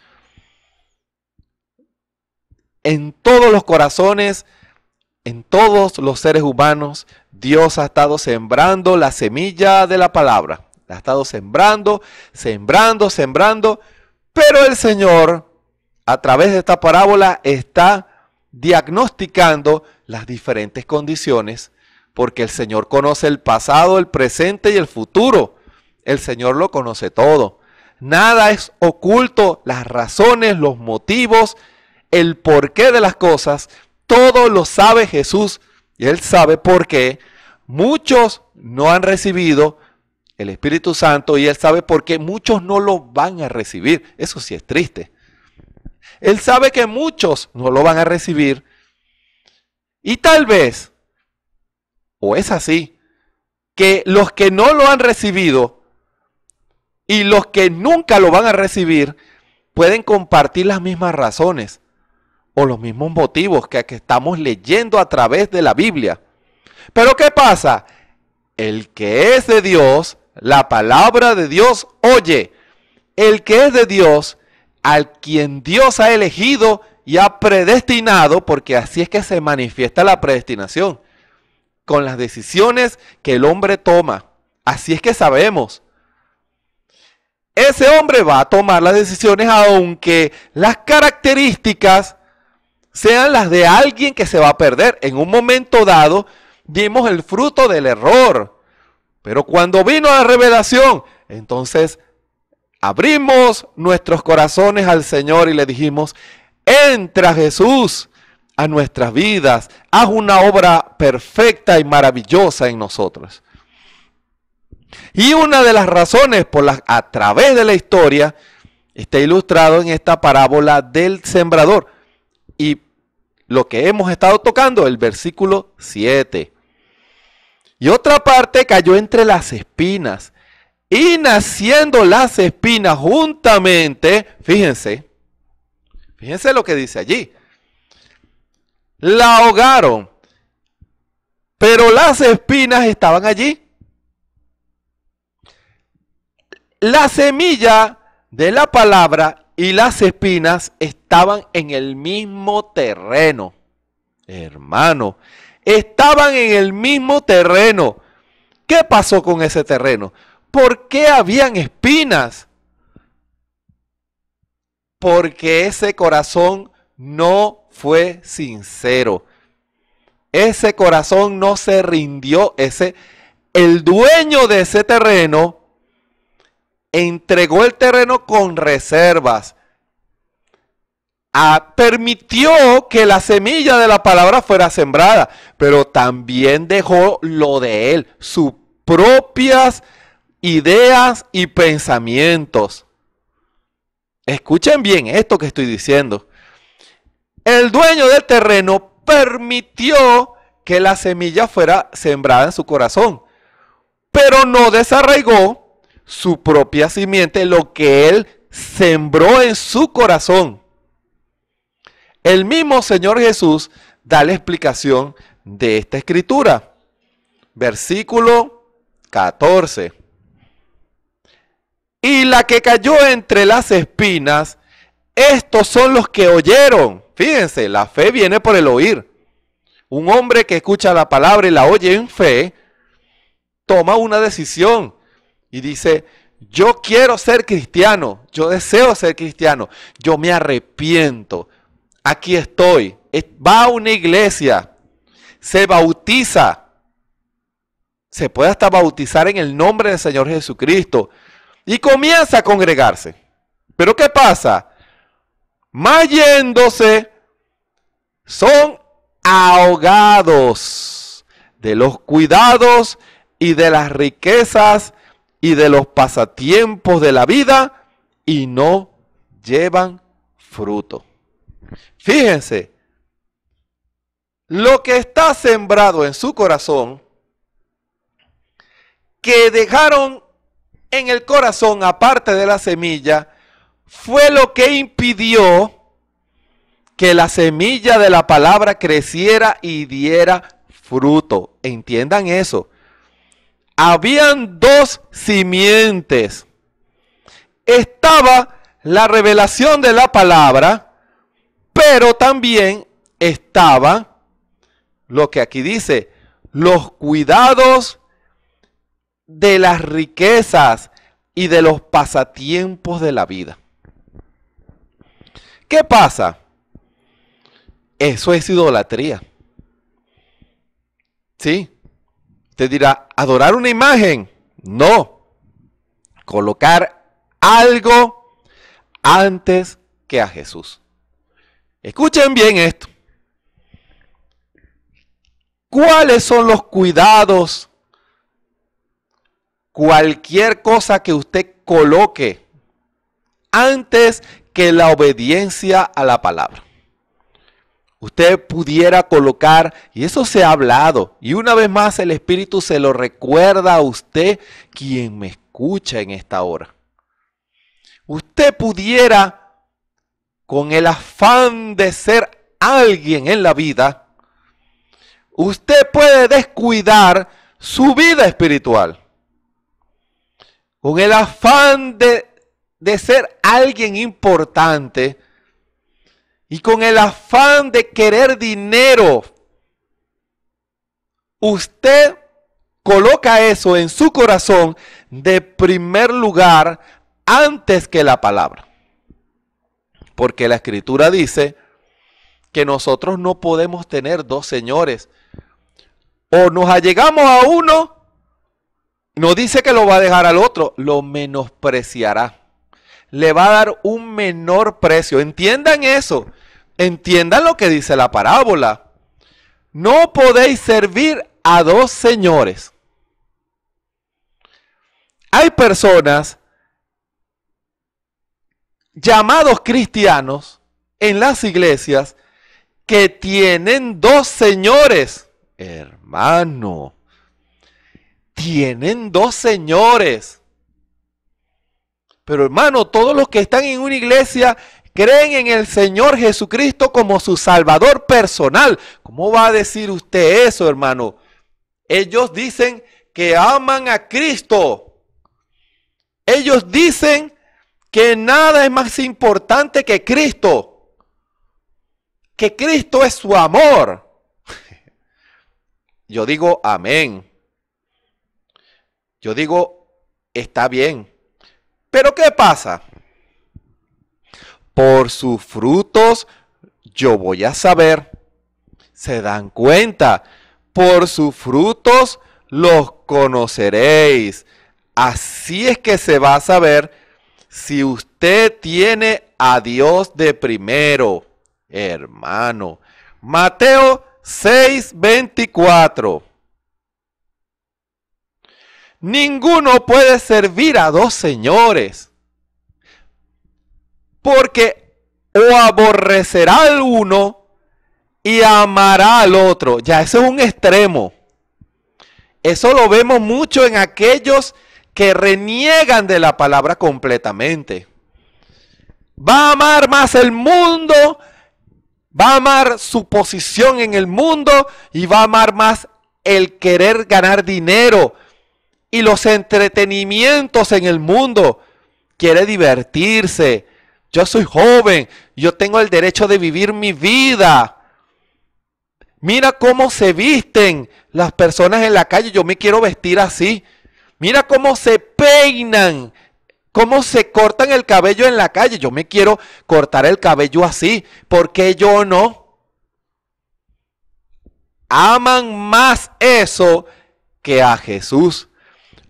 En todos los corazones, en todos los seres humanos, Dios ha estado sembrando la semilla de la palabra. ha estado sembrando, sembrando, sembrando. Pero el Señor, a través de esta parábola, está diagnosticando las diferentes condiciones, porque el Señor conoce el pasado, el presente y el futuro. El Señor lo conoce todo. Nada es oculto, las razones, los motivos, el porqué de las cosas, todo lo sabe Jesús y Él sabe por qué muchos no han recibido el Espíritu Santo y Él sabe por qué muchos no lo van a recibir. Eso sí es triste. Él sabe que muchos no lo van a recibir. Y tal vez, o es así, que los que no lo han recibido y los que nunca lo van a recibir pueden compartir las mismas razones o los mismos motivos que, que estamos leyendo a través de la Biblia. Pero ¿qué pasa? El que es de Dios la palabra de Dios oye. El que es de Dios, al quien Dios ha elegido y ha predestinado, porque así es que se manifiesta la predestinación, con las decisiones que el hombre toma. Así es que sabemos. Ese hombre va a tomar las decisiones aunque las características sean las de alguien que se va a perder. En un momento dado, dimos el fruto del error pero cuando vino la revelación, entonces abrimos nuestros corazones al Señor y le dijimos, entra Jesús a nuestras vidas, haz una obra perfecta y maravillosa en nosotros. Y una de las razones por las a través de la historia está ilustrado en esta parábola del sembrador y lo que hemos estado tocando, el versículo 7 y otra parte cayó entre las espinas. Y naciendo las espinas juntamente, fíjense, fíjense lo que dice allí. La ahogaron, pero las espinas estaban allí. La semilla de la palabra y las espinas estaban en el mismo terreno. Hermano, estaban en el mismo terreno. ¿Qué pasó con ese terreno? ¿Por qué habían espinas? Porque ese corazón no fue sincero. Ese corazón no se rindió. Ese, el dueño de ese terreno entregó el terreno con reservas. Ah, permitió que la semilla de la palabra fuera sembrada, pero también dejó lo de él, sus propias ideas y pensamientos. Escuchen bien esto que estoy diciendo. El dueño del terreno permitió que la semilla fuera sembrada en su corazón, pero no desarraigó su propia simiente, lo que él sembró en su corazón. El mismo Señor Jesús da la explicación de esta escritura. Versículo 14. Y la que cayó entre las espinas, estos son los que oyeron. Fíjense, la fe viene por el oír. Un hombre que escucha la palabra y la oye en fe, toma una decisión y dice, yo quiero ser cristiano, yo deseo ser cristiano, yo me arrepiento, aquí estoy. Va a una iglesia, se bautiza. Se puede hasta bautizar en el nombre del Señor Jesucristo. Y comienza a congregarse. Pero ¿qué pasa? Mayéndose son ahogados de los cuidados y de las riquezas y de los pasatiempos de la vida y no llevan fruto. Fíjense, lo que está sembrado en su corazón, que dejaron en el corazón aparte de la semilla, fue lo que impidió que la semilla de la palabra creciera y diera fruto. Entiendan eso. Habían dos simientes. Estaba la revelación de la palabra, pero también estaba lo que aquí dice, los cuidados de las riquezas y de los pasatiempos de la vida. ¿Qué pasa? Eso es idolatría. ¿Sí? Te dirá, adorar una imagen. No. Colocar algo antes que a Jesús. Escuchen bien esto. ¿Cuáles son los cuidados? Cualquier cosa que usted coloque antes que la obediencia a la palabra. Usted pudiera colocar, y eso se ha hablado, y una vez más el Espíritu se lo recuerda a usted, quien me escucha en esta hora. Usted pudiera con el afán de ser alguien en la vida, usted puede descuidar su vida espiritual. Con el afán de, de ser alguien importante y con el afán de querer dinero, usted coloca eso en su corazón de primer lugar antes que la palabra. Porque la escritura dice que nosotros no podemos tener dos señores. O nos allegamos a uno, no dice que lo va a dejar al otro, lo menospreciará. Le va a dar un menor precio. Entiendan eso. Entiendan lo que dice la parábola. No podéis servir a dos señores. Hay personas llamados cristianos en las iglesias que tienen dos señores. Hermano, tienen dos señores. Pero hermano, todos los que están en una iglesia creen en el Señor Jesucristo como su Salvador personal. ¿Cómo va a decir usted eso, hermano? Ellos dicen que aman a Cristo. Ellos dicen que nada es más importante que Cristo, que Cristo es su amor. Yo digo amén. Yo digo, está bien. Pero ¿qué pasa? Por sus frutos yo voy a saber. Se dan cuenta. Por sus frutos los conoceréis. Así es que se va a saber si usted tiene a Dios de primero, hermano. Mateo 6, 24. Ninguno puede servir a dos señores, porque o aborrecerá al uno y amará al otro. Ya, eso es un extremo. Eso lo vemos mucho en aquellos que reniegan de la palabra completamente. Va a amar más el mundo, va a amar su posición en el mundo y va a amar más el querer ganar dinero y los entretenimientos en el mundo. Quiere divertirse. Yo soy joven, yo tengo el derecho de vivir mi vida. Mira cómo se visten las personas en la calle, yo me quiero vestir así. Mira cómo se peinan, cómo se cortan el cabello en la calle. Yo me quiero cortar el cabello así. porque yo no? Aman más eso que a Jesús.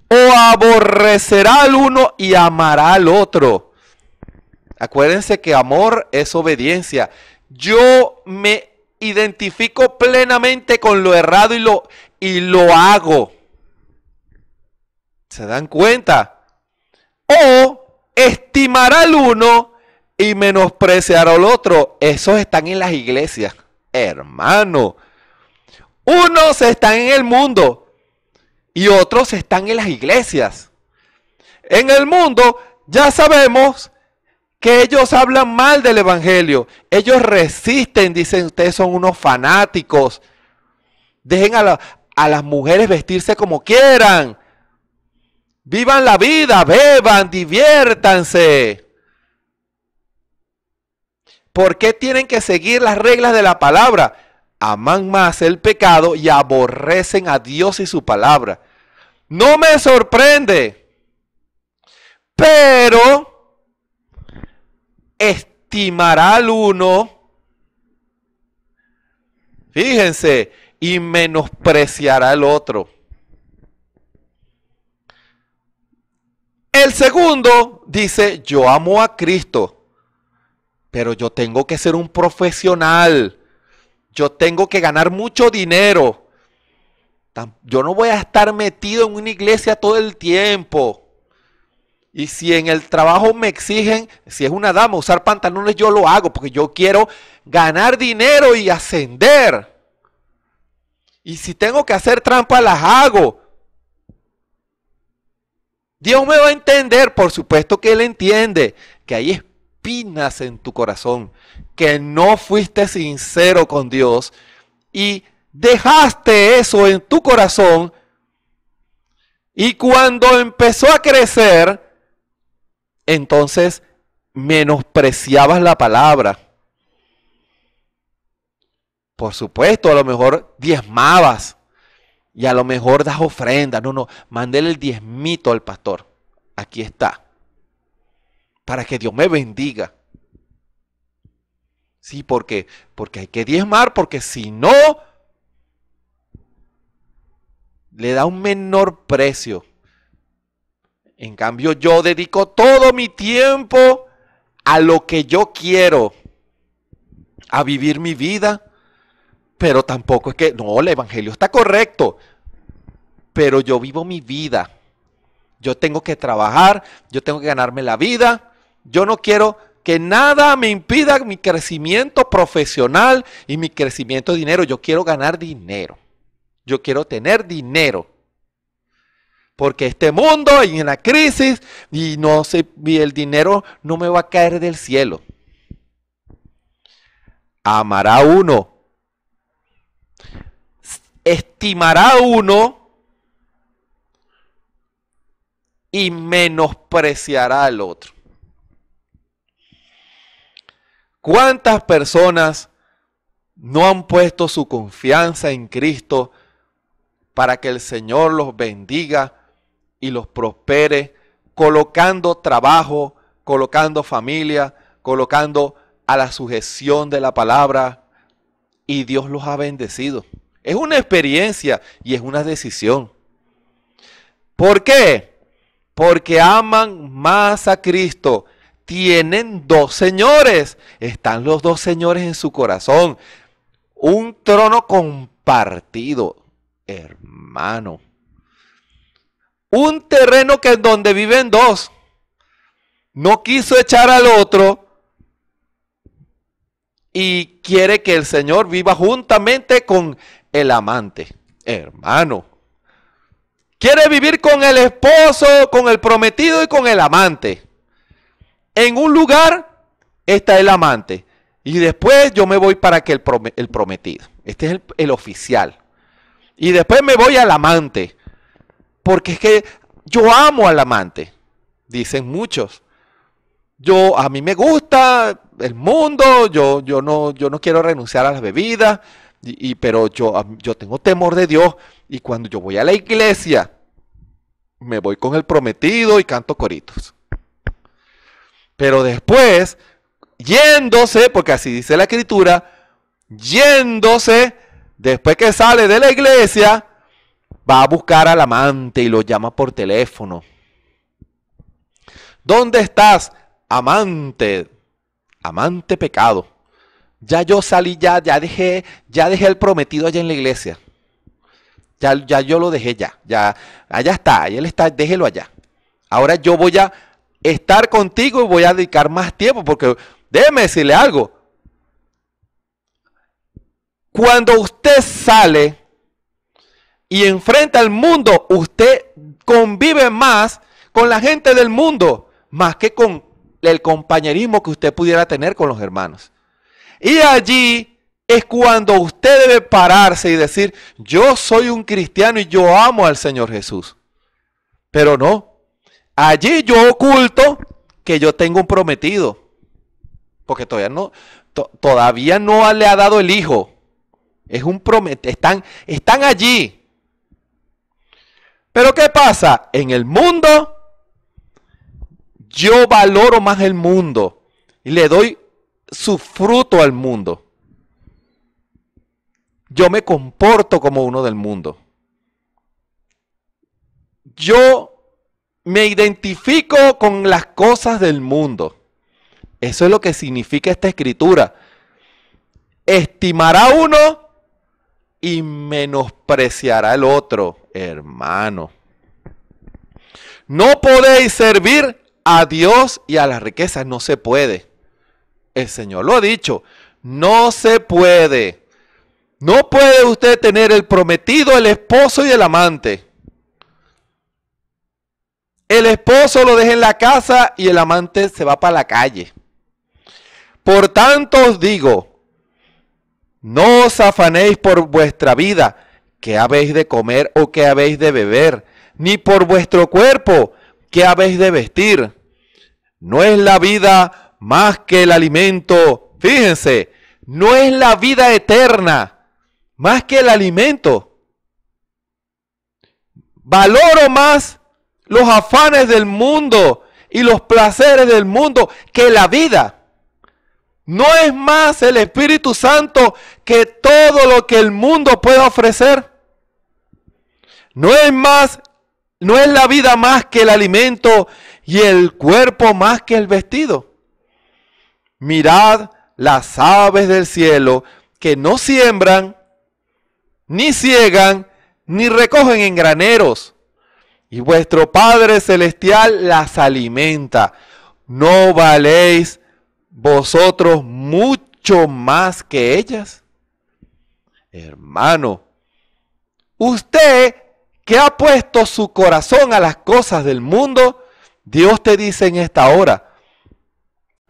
O aborrecerá al uno y amará al otro. Acuérdense que amor es obediencia. Yo me identifico plenamente con lo errado y lo, y lo hago. ¿Se dan cuenta? O estimar al uno y menospreciar al otro. Esos están en las iglesias, hermano. Unos están en el mundo y otros están en las iglesias. En el mundo ya sabemos que ellos hablan mal del Evangelio. Ellos resisten, dicen ustedes son unos fanáticos. Dejen a, a las mujeres vestirse como quieran. Vivan la vida, beban, diviértanse. ¿Por qué tienen que seguir las reglas de la palabra? Aman más el pecado y aborrecen a Dios y su palabra. No me sorprende, pero estimará al uno, fíjense, y menospreciará al otro. El segundo dice, yo amo a Cristo, pero yo tengo que ser un profesional, yo tengo que ganar mucho dinero, yo no voy a estar metido en una iglesia todo el tiempo. Y si en el trabajo me exigen, si es una dama, usar pantalones, yo lo hago, porque yo quiero ganar dinero y ascender. Y si tengo que hacer trampa, las hago. Dios me va a entender, por supuesto que Él entiende que hay espinas en tu corazón, que no fuiste sincero con Dios y dejaste eso en tu corazón y cuando empezó a crecer, entonces menospreciabas la palabra. Por supuesto, a lo mejor diezmabas y a lo mejor das ofrenda, No, no, mandele el diezmito al pastor. Aquí está. Para que Dios me bendiga. Sí, porque porque hay que diezmar, porque si no le da un menor precio. En cambio, yo dedico todo mi tiempo a lo que yo quiero, a vivir mi vida, pero tampoco es que, no, el Evangelio está correcto, pero yo vivo mi vida. Yo tengo que trabajar, yo tengo que ganarme la vida. Yo no quiero que nada me impida mi crecimiento profesional y mi crecimiento de dinero. Yo quiero ganar dinero. Yo quiero tener dinero. Porque este mundo en la crisis y no y el dinero no me va a caer del cielo. Amará uno estimará uno y menospreciará al otro. ¿Cuántas personas no han puesto su confianza en Cristo para que el Señor los bendiga y los prospere, colocando trabajo, colocando familia, colocando a la sujeción de la palabra? Y Dios los ha bendecido. Es una experiencia y es una decisión. ¿Por qué? Porque aman más a Cristo. Tienen dos señores. Están los dos señores en su corazón. Un trono compartido, hermano. Un terreno que donde viven dos. No quiso echar al otro y quiere que el Señor viva juntamente con el amante. Hermano. Quiere vivir con el esposo, con el prometido y con el amante. En un lugar está el amante. Y después yo me voy para que el, prometido. Este es el, oficial. Y después me voy al amante. Porque es que yo amo al amante. Dicen muchos. Yo, a mí me gusta el mundo, yo, yo, no, yo no quiero renunciar a las bebidas, pero yo, yo tengo temor de Dios y cuando yo voy a la iglesia, me voy con el prometido y canto coritos. Pero después, yéndose, porque así dice la escritura, yéndose, después que sale de la iglesia, va a buscar al amante y lo llama por teléfono. ¿Dónde estás, amante? Amante pecado. Ya yo salí, ya, ya dejé, ya dejé el prometido allá en la iglesia. Ya, ya yo lo dejé ya, ya, allá está, ahí él está, déjelo allá. Ahora yo voy a estar contigo y voy a dedicar más tiempo, porque déjeme decirle algo. Cuando usted sale y enfrenta al mundo, usted convive más con la gente del mundo, más que con el compañerismo que usted pudiera tener con los hermanos. Y allí es cuando usted debe pararse y decir, yo soy un cristiano y yo amo al Señor Jesús. Pero no, allí yo oculto que yo tengo un prometido, porque todavía no, todavía no le ha dado el hijo. Es un prometido, están, están allí. Pero ¿qué pasa? En el mundo, yo valoro más el mundo y le doy su fruto al mundo. Yo me comporto como uno del mundo. Yo me identifico con las cosas del mundo. Eso es lo que significa esta escritura. Estimará uno y menospreciará el otro, hermano. No podéis servir a Dios y a las riquezas, no se puede. El Señor lo ha dicho, no se puede. No puede usted tener el prometido, el esposo y el amante. El esposo lo deja en la casa y el amante se va para la calle. Por tanto os digo, no os afanéis por vuestra vida, que habéis de comer o qué habéis de beber, ni por vuestro cuerpo, que habéis de vestir. No es la vida más que el alimento. Fíjense, no es la vida eterna, más que el alimento. Valoro más los afanes del mundo y los placeres del mundo que la vida. No es más el Espíritu Santo que todo lo que el mundo puede ofrecer. No es más, no es la vida más que el alimento y el cuerpo más que el vestido mirad las aves del cielo que no siembran, ni ciegan, ni recogen en graneros. Y vuestro Padre Celestial las alimenta. ¿No valéis vosotros mucho más que ellas? Hermano, usted que ha puesto su corazón a las cosas del mundo, Dios te dice en esta hora,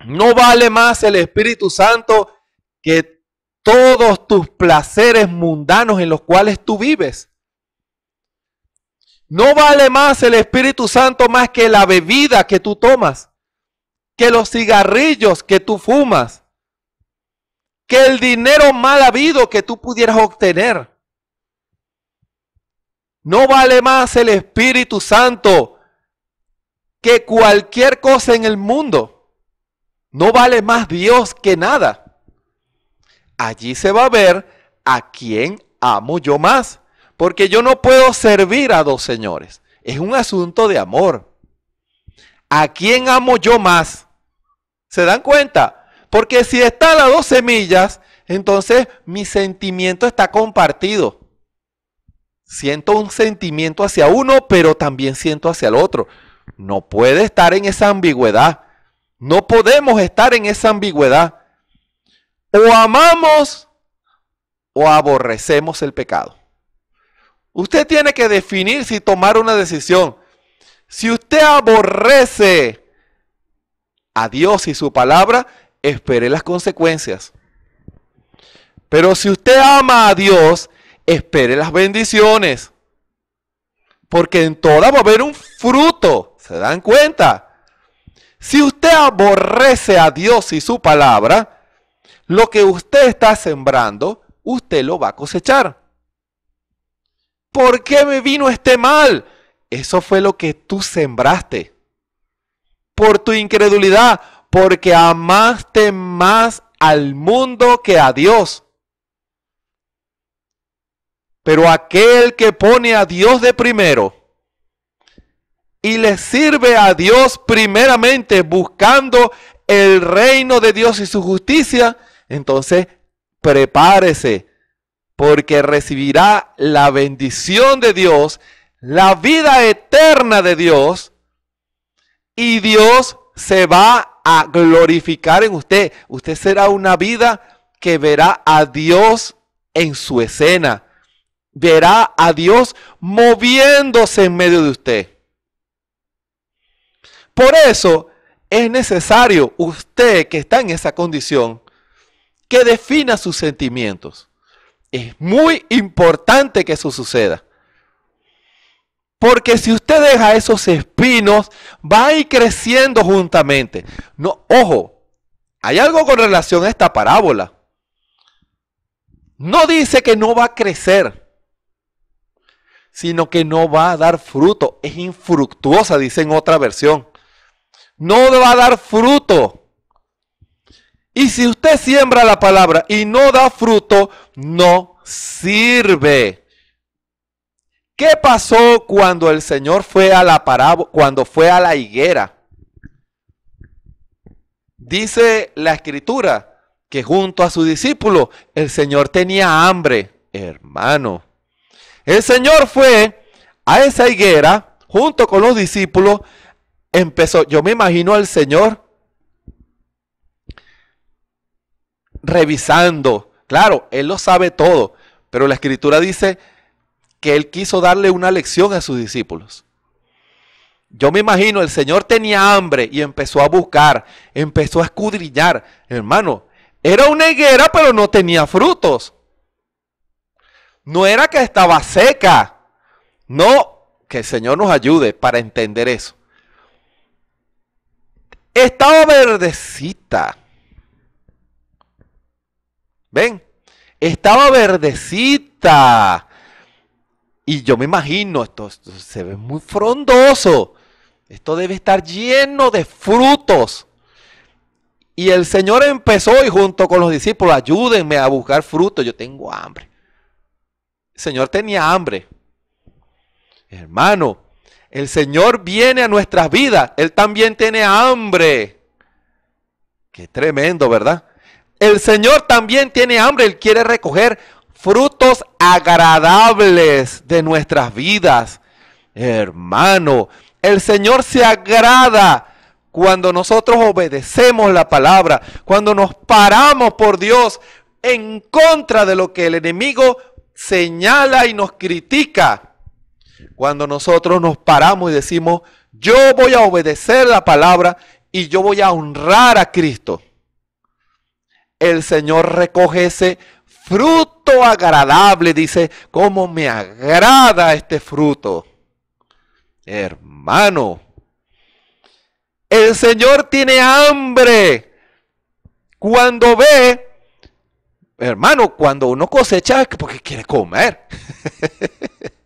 no vale más el Espíritu Santo que todos tus placeres mundanos en los cuales tú vives. No vale más el Espíritu Santo más que la bebida que tú tomas, que los cigarrillos que tú fumas, que el dinero mal habido que tú pudieras obtener. No vale más el Espíritu Santo que cualquier cosa en el mundo. No vale más Dios que nada. Allí se va a ver a quién amo yo más, porque yo no puedo servir a dos señores. Es un asunto de amor. ¿A quién amo yo más? ¿Se dan cuenta? Porque si están las dos semillas, entonces mi sentimiento está compartido. Siento un sentimiento hacia uno, pero también siento hacia el otro. No puede estar en esa ambigüedad. No podemos estar en esa ambigüedad. O amamos o aborrecemos el pecado. Usted tiene que definir si tomar una decisión. Si usted aborrece a Dios y su palabra, espere las consecuencias. Pero si usted ama a Dios, espere las bendiciones. Porque en todo va a haber un fruto. ¿Se dan cuenta? Si usted aborrece a Dios y su palabra, lo que usted está sembrando, usted lo va a cosechar. ¿Por qué me vino este mal? Eso fue lo que tú sembraste. Por tu incredulidad, porque amaste más al mundo que a Dios. Pero aquel que pone a Dios de primero y le sirve a Dios primeramente buscando el reino de Dios y su justicia, entonces prepárese porque recibirá la bendición de Dios, la vida eterna de Dios y Dios se va a glorificar en usted. Usted será una vida que verá a Dios en su escena. Verá a Dios moviéndose en medio de usted. Por eso es necesario usted que está en esa condición que defina sus sentimientos. Es muy importante que eso suceda. Porque si usted deja esos espinos, va a ir creciendo juntamente. No, ojo, hay algo con relación a esta parábola. No dice que no va a crecer, sino que no va a dar fruto. Es infructuosa, dice en otra versión no va a dar fruto. Y si usted siembra la palabra y no da fruto, no sirve. ¿Qué pasó cuando el Señor fue a la cuando fue a la higuera? Dice la escritura que junto a su discípulo el Señor tenía hambre, hermano. El Señor fue a esa higuera junto con los discípulos empezó, yo me imagino al Señor revisando. Claro, Él lo sabe todo, pero la escritura dice que Él quiso darle una lección a sus discípulos. Yo me imagino, el Señor tenía hambre y empezó a buscar, empezó a escudriñar. Hermano, era una higuera, pero no tenía frutos. No era que estaba seca. No, que el Señor nos ayude para entender eso estaba verdecita. ¿Ven? Estaba verdecita. Y yo me imagino, esto, se ve muy frondoso. Esto debe estar lleno de frutos. Y el Señor empezó y junto con los discípulos, ayúdenme a buscar frutos, yo tengo hambre. El Señor tenía hambre. Hermano, el Señor viene a nuestras vidas. Él también tiene hambre. Qué tremendo, ¿verdad? El Señor también tiene hambre. Él quiere recoger frutos agradables de nuestras vidas. Hermano, el Señor se agrada cuando nosotros obedecemos la palabra, cuando nos paramos por Dios en contra de lo que el enemigo señala y nos critica. Cuando nosotros nos paramos y decimos, yo voy a obedecer la palabra y yo voy a honrar a Cristo, el Señor recoge ese fruto agradable, dice, ¿cómo me agrada este fruto? Hermano, el Señor tiene hambre. Cuando ve, hermano, cuando uno cosecha, porque quiere comer.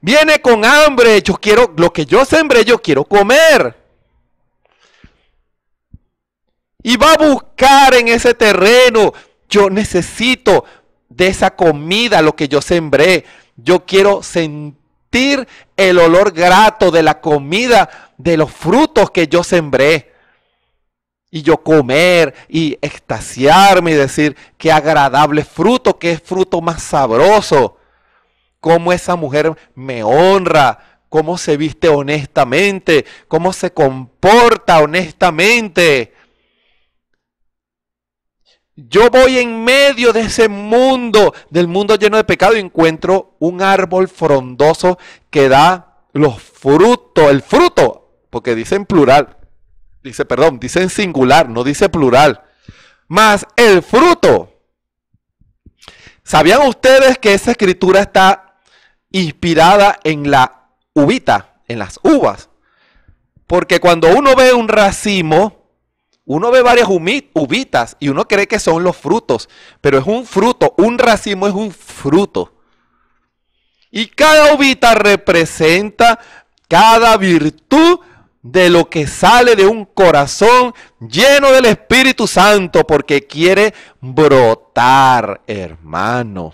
Viene con hambre, yo quiero, lo que yo sembré, yo quiero comer. Y va a buscar en ese terreno, yo necesito de esa comida, lo que yo sembré. Yo quiero sentir el olor grato de la comida, de los frutos que yo sembré. Y yo comer y extasiarme y decir, qué agradable fruto, qué fruto más sabroso cómo esa mujer me honra, cómo se viste honestamente, cómo se comporta honestamente. Yo voy en medio de ese mundo, del mundo lleno de pecado, y encuentro un árbol frondoso que da los frutos, el fruto, porque dice en plural, dice, perdón, dice en singular, no dice plural, más el fruto. ¿Sabían ustedes que esa escritura está inspirada en la uvita, en las uvas. Porque cuando uno ve un racimo, uno ve varias uvitas y uno cree que son los frutos, pero es un fruto, un racimo es un fruto. Y cada uvita representa cada virtud de lo que sale de un corazón lleno del Espíritu Santo porque quiere brotar, hermano.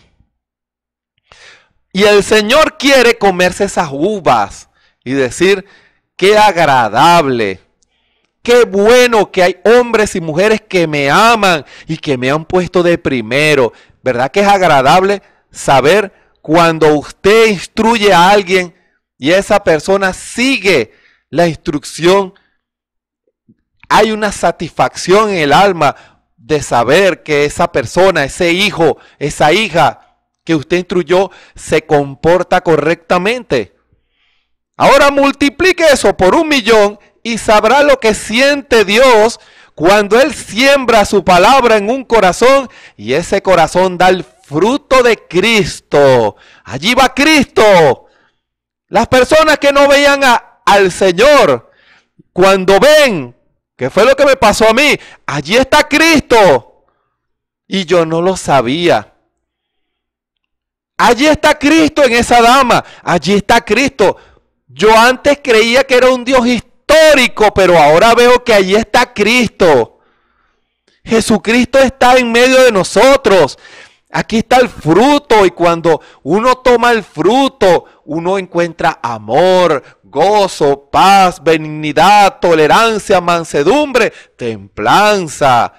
Y el Señor quiere comerse esas uvas y decir, qué agradable, qué bueno que hay hombres y mujeres que me aman y que me han puesto de primero. ¿Verdad que es agradable saber cuando usted instruye a alguien y esa persona sigue la instrucción? Hay una satisfacción en el alma de saber que esa persona, ese hijo, esa hija, que usted instruyó se comporta correctamente. Ahora multiplique eso por un millón y sabrá lo que siente Dios cuando Él siembra su palabra en un corazón y ese corazón da el fruto de Cristo. Allí va Cristo. Las personas que no veían al Señor, cuando ven, que fue lo que me pasó a mí, allí está Cristo. Y yo no lo sabía. Allí está Cristo en esa dama. Allí está Cristo. Yo antes creía que era un Dios histórico, pero ahora veo que allí está Cristo. Jesucristo está en medio de nosotros. Aquí está el fruto y cuando uno toma el fruto, uno encuentra amor, gozo, paz, benignidad, tolerancia, mansedumbre, templanza.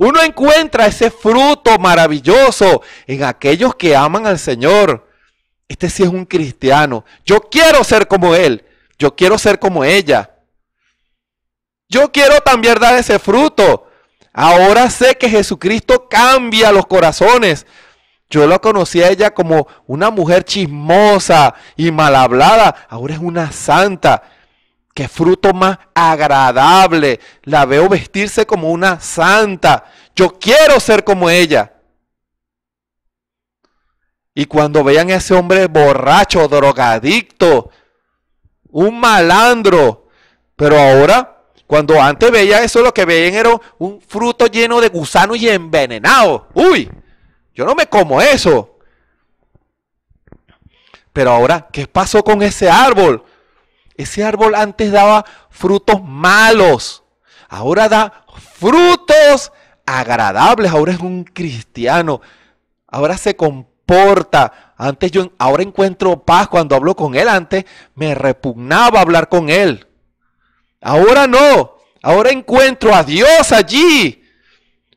Uno encuentra ese fruto maravilloso en aquellos que aman al Señor. Este sí es un cristiano. Yo quiero ser como Él. Yo quiero ser como ella. Yo quiero también dar ese fruto. Ahora sé que Jesucristo cambia los corazones. Yo lo conocí a ella como una mujer chismosa y mal hablada. Ahora es una santa. Qué fruto más agradable. La veo vestirse como una santa. Yo quiero ser como ella. Y cuando vean a ese hombre borracho, drogadicto, un malandro, pero ahora, cuando antes veían eso, lo que veían era un fruto lleno de gusanos y envenenado. Uy, yo no me como eso. Pero ahora, ¿qué pasó con ese árbol? Ese árbol antes daba frutos malos, ahora da frutos agradables, ahora es un cristiano, ahora se comporta. Antes yo ahora encuentro paz cuando hablo con él, antes me repugnaba hablar con él. Ahora no, ahora encuentro a Dios allí.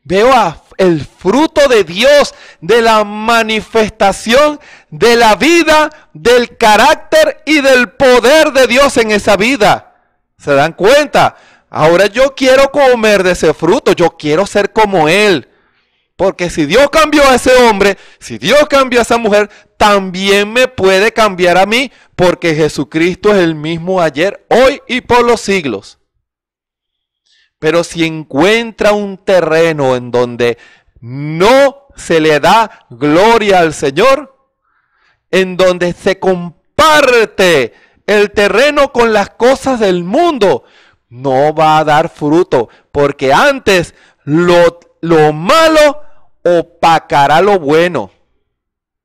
Veo el fruto de Dios, de la manifestación de la vida, del carácter y del poder de Dios en esa vida. ¿Se dan cuenta? Ahora yo quiero comer de ese fruto, yo quiero ser como Él. Porque si Dios cambió a ese hombre, si Dios cambió a esa mujer, también me puede cambiar a mí, porque Jesucristo es el mismo ayer, hoy y por los siglos. Pero si encuentra un terreno en donde no se le da gloria al Señor, en donde se comparte el terreno con las cosas del mundo, no va a dar fruto, porque antes lo, malo opacará lo bueno.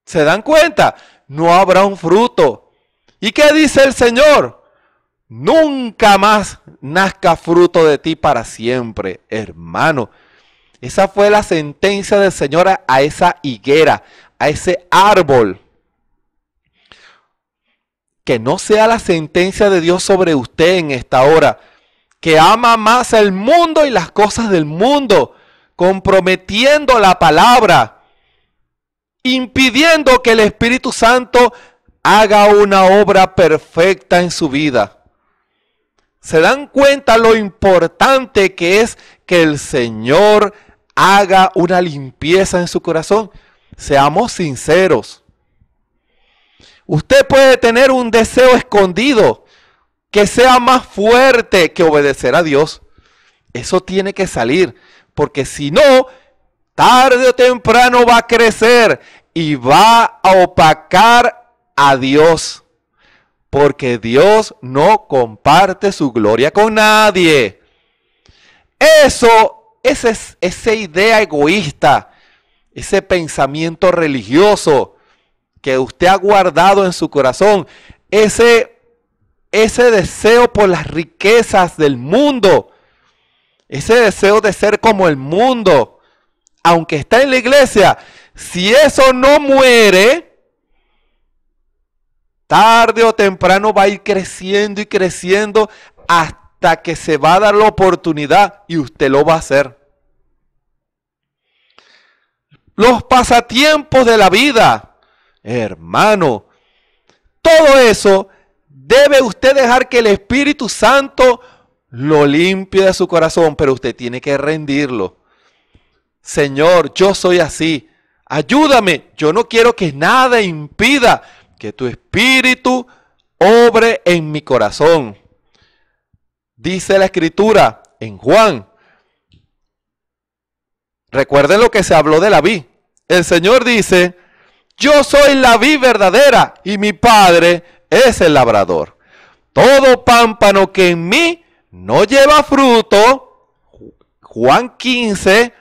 ¿Se dan cuenta? No habrá un fruto. ¿Y qué dice el Señor? Nunca más nazca fruto de ti para siempre, hermano. Esa fue la sentencia del Señor a esa higuera, a ese árbol que no sea la sentencia de Dios sobre usted en esta hora, que ama más el mundo y las cosas del mundo, comprometiendo la palabra, impidiendo que el Espíritu Santo haga una obra perfecta en su vida. ¿Se dan cuenta lo importante que es que el Señor haga una limpieza en su corazón? Seamos sinceros. Usted puede tener un deseo escondido que sea más fuerte que obedecer a Dios. Eso tiene que salir, porque si no, tarde o temprano va a crecer y va a opacar a Dios. Porque Dios no comparte su gloria con nadie. Eso, esa, esa idea egoísta, ese pensamiento religioso, que usted ha guardado en su corazón, ese, ese deseo por las riquezas del mundo, ese deseo de ser como el mundo, aunque está en la iglesia, si eso no muere, tarde o temprano va a ir creciendo y creciendo hasta que se va a dar la oportunidad y usted lo va a hacer. Los pasatiempos de la vida. Hermano, todo eso debe usted dejar que el Espíritu Santo lo limpie de su corazón, pero usted tiene que rendirlo. Señor, yo soy así. Ayúdame. Yo no quiero que nada impida que tu espíritu obre en mi corazón. Dice la escritura en Juan. Recuerden lo que se habló de la vi. El Señor dice, yo soy la vid verdadera y mi Padre es el labrador. Todo pámpano que en mí no lleva fruto, Juan 15,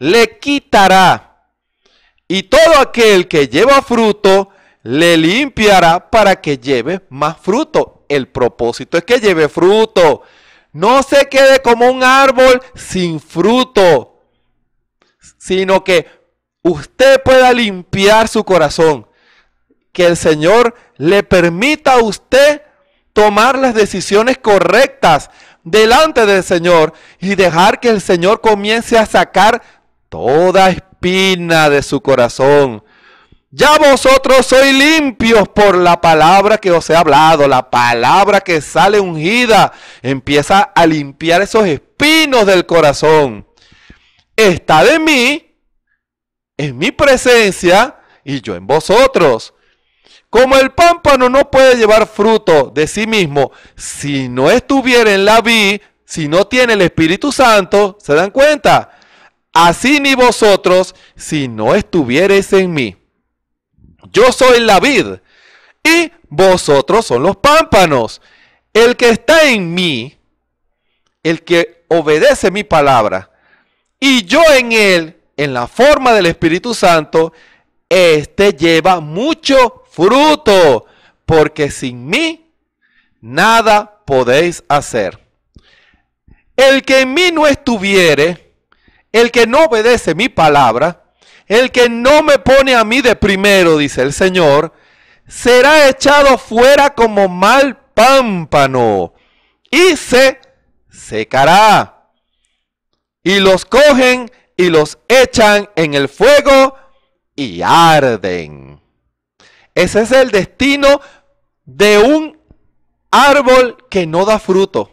le quitará. Y todo aquel que lleva fruto, le limpiará para que lleve más fruto. El propósito es que lleve fruto. No se quede como un árbol sin fruto, sino que usted pueda limpiar su corazón. Que el Señor le permita a usted tomar las decisiones correctas delante del Señor y dejar que el Señor comience a sacar toda espina de su corazón. Ya vosotros sois limpios por la palabra que os he hablado, la palabra que sale ungida. Empieza a limpiar esos espinos del corazón. Está de mí en mi presencia y yo en vosotros. Como el pámpano no puede llevar fruto de sí mismo si no estuviera en la vid, si no tiene el Espíritu Santo, ¿se dan cuenta? Así ni vosotros si no estuviereis en mí. Yo soy la vid y vosotros son los pámpanos. El que está en mí, el que obedece mi palabra, y yo en él, en la forma del Espíritu Santo, éste lleva mucho fruto, porque sin mí nada podéis hacer. El que en mí no estuviere, el que no obedece mi palabra, el que no me pone a mí de primero, dice el Señor, será echado fuera como mal pámpano y se secará. Y los cogen y los echan en el fuego y arden. Ese es el destino de un árbol que no da fruto.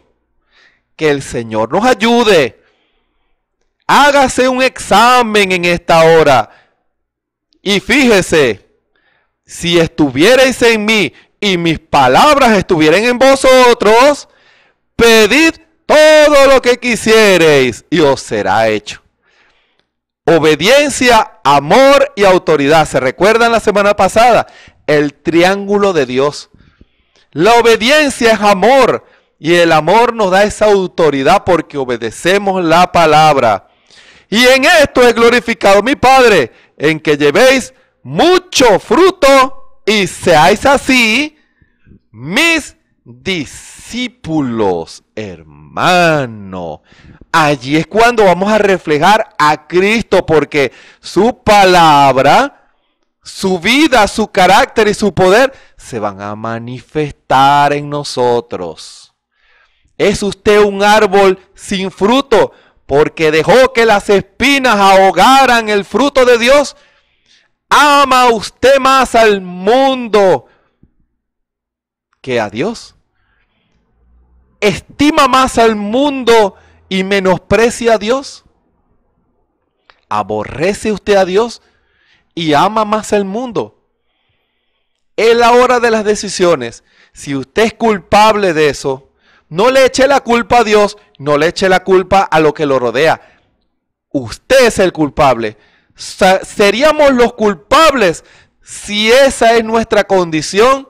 Que el Señor nos ayude. Hágase un examen en esta hora. Y fíjese, si estuvierais en mí y mis palabras estuvieran en vosotros, pedid todo lo que quisiereis y os será hecho. Obediencia, amor y autoridad. ¿Se recuerdan la semana pasada? El triángulo de Dios. La obediencia es amor y el amor nos da esa autoridad porque obedecemos la palabra. Y en esto es glorificado mi Padre, en que llevéis mucho fruto y seáis así mis discípulos, hermano allí es cuando vamos a reflejar a Cristo, porque su palabra, su vida, su carácter y su poder se van a manifestar en nosotros. Es usted un árbol sin fruto, porque dejó que las espinas ahogaran el fruto de Dios. Ama usted más al mundo que a Dios. Estima más al mundo y menosprecia a Dios? ¿Aborrece usted a Dios y ama más el mundo? Es la hora de las decisiones. Si usted es culpable de eso, no le eche la culpa a Dios, no le eche la culpa a lo que lo rodea. Usted es el culpable. Seríamos los culpables si esa es nuestra condición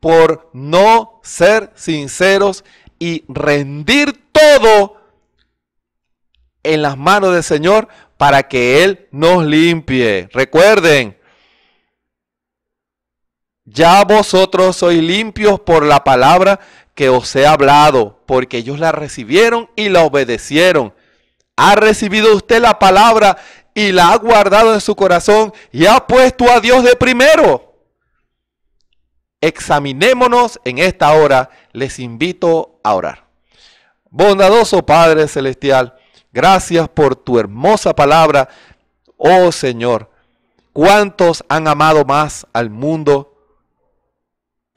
por no ser sinceros y rendir todo en las manos del Señor para que Él nos limpie. Recuerden, ya vosotros sois limpios por la palabra que os he hablado, porque ellos la recibieron y la obedecieron. Ha recibido usted la palabra y la ha guardado en su corazón y ha puesto a Dios de primero. Examinémonos en esta hora. Les invito a orar. Bondadoso Padre Celestial. Gracias por tu hermosa palabra, oh Señor. ¿Cuántos han amado más al mundo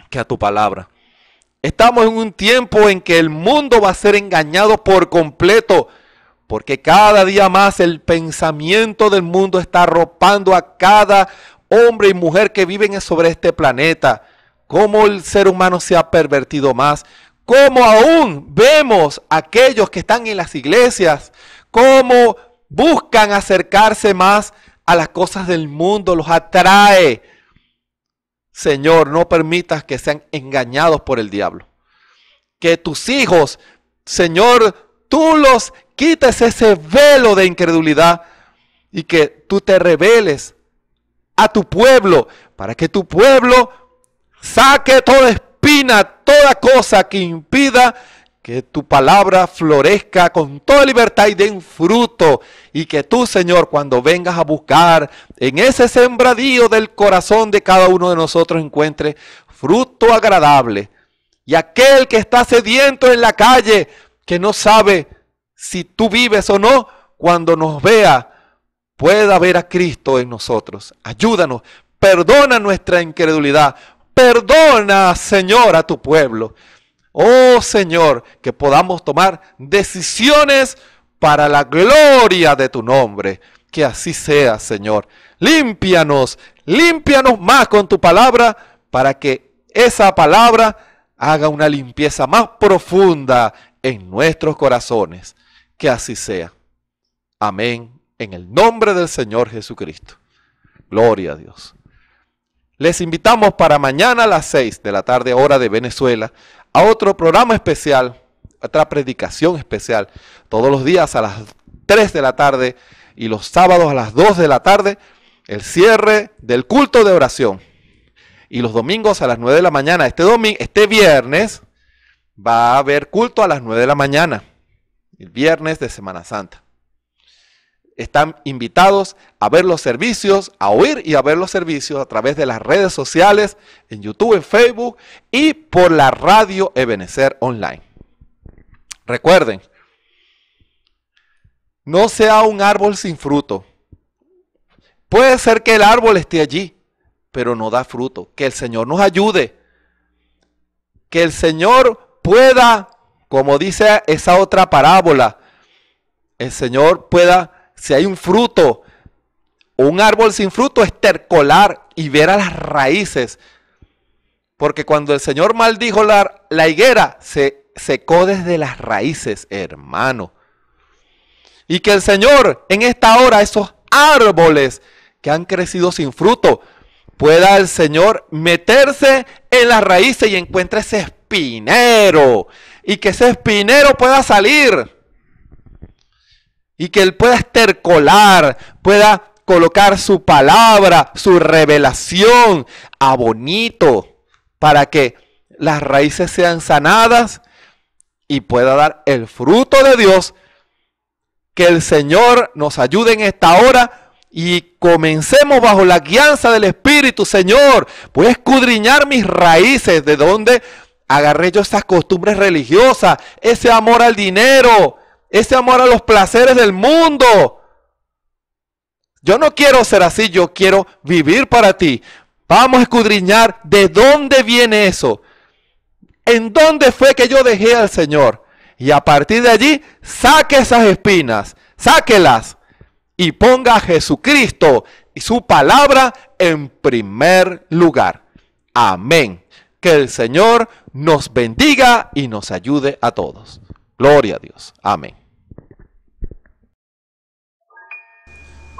que a tu palabra? Estamos en un tiempo en que el mundo va a ser engañado por completo, porque cada día más el pensamiento del mundo está arropando a cada hombre y mujer que viven sobre este planeta. Cómo el ser humano se ha pervertido más, como aún vemos a aquellos que están en las iglesias, cómo buscan acercarse más a las cosas del mundo, los atrae. Señor, no permitas que sean engañados por el diablo. Que tus hijos, Señor, tú los quites ese velo de incredulidad y que tú te reveles a tu pueblo, para que tu pueblo saque todo espíritu opina toda cosa que impida que tu palabra florezca con toda libertad y den fruto. Y que tú, Señor, cuando vengas a buscar en ese sembradío del corazón de cada uno de nosotros, encuentre fruto agradable. Y aquel que está sediento en la calle, que no sabe si tú vives o no, cuando nos vea, pueda ver a Cristo en nosotros. Ayúdanos, perdona nuestra incredulidad, Perdona, Señor, a tu pueblo. Oh Señor, que podamos tomar decisiones para la gloria de tu nombre. Que así sea, Señor. Límpianos, límpianos más con tu palabra para que esa palabra haga una limpieza más profunda en nuestros corazones. Que así sea. Amén. En el nombre del Señor Jesucristo. Gloria a Dios. Les invitamos para mañana a las 6 de la tarde, hora de Venezuela, a otro programa especial, otra predicación especial, todos los días a las 3 de la tarde y los sábados a las 2 de la tarde, el cierre del culto de oración. Y los domingos a las 9 de la mañana, este, domingo, este viernes, va a haber culto a las 9 de la mañana, el viernes de Semana Santa están invitados a ver los servicios, a oír y a ver los servicios a través de las redes sociales, en YouTube, en Facebook y por la radio Ebenecer Online. Recuerden, no sea un árbol sin fruto. Puede ser que el árbol esté allí, pero no da fruto. Que el Señor nos ayude. Que el Señor pueda, como dice esa otra parábola, el Señor pueda si hay un fruto, un árbol sin fruto, estercolar y ver a las raíces. Porque cuando el Señor maldijo la, la higuera, se secó desde las raíces, hermano. Y que el Señor en esta hora, esos árboles que han crecido sin fruto, pueda el Señor meterse en las raíces y encuentre ese espinero. Y que ese espinero pueda salir y que Él pueda estercolar, pueda colocar su palabra, su revelación a bonito para que las raíces sean sanadas y pueda dar el fruto de Dios. Que el Señor nos ayude en esta hora y comencemos bajo la guianza del Espíritu. Señor, voy a escudriñar mis raíces, de donde agarré yo esas costumbres religiosas, ese amor al dinero, ese amor a los placeres del mundo. Yo no quiero ser así, yo quiero vivir para ti. Vamos a escudriñar de dónde viene eso. ¿En dónde fue que yo dejé al Señor? Y a partir de allí, saque esas espinas, sáquelas y ponga a Jesucristo y su palabra en primer lugar. Amén. Que el Señor nos bendiga y nos ayude a todos. Gloria a Dios. Amén.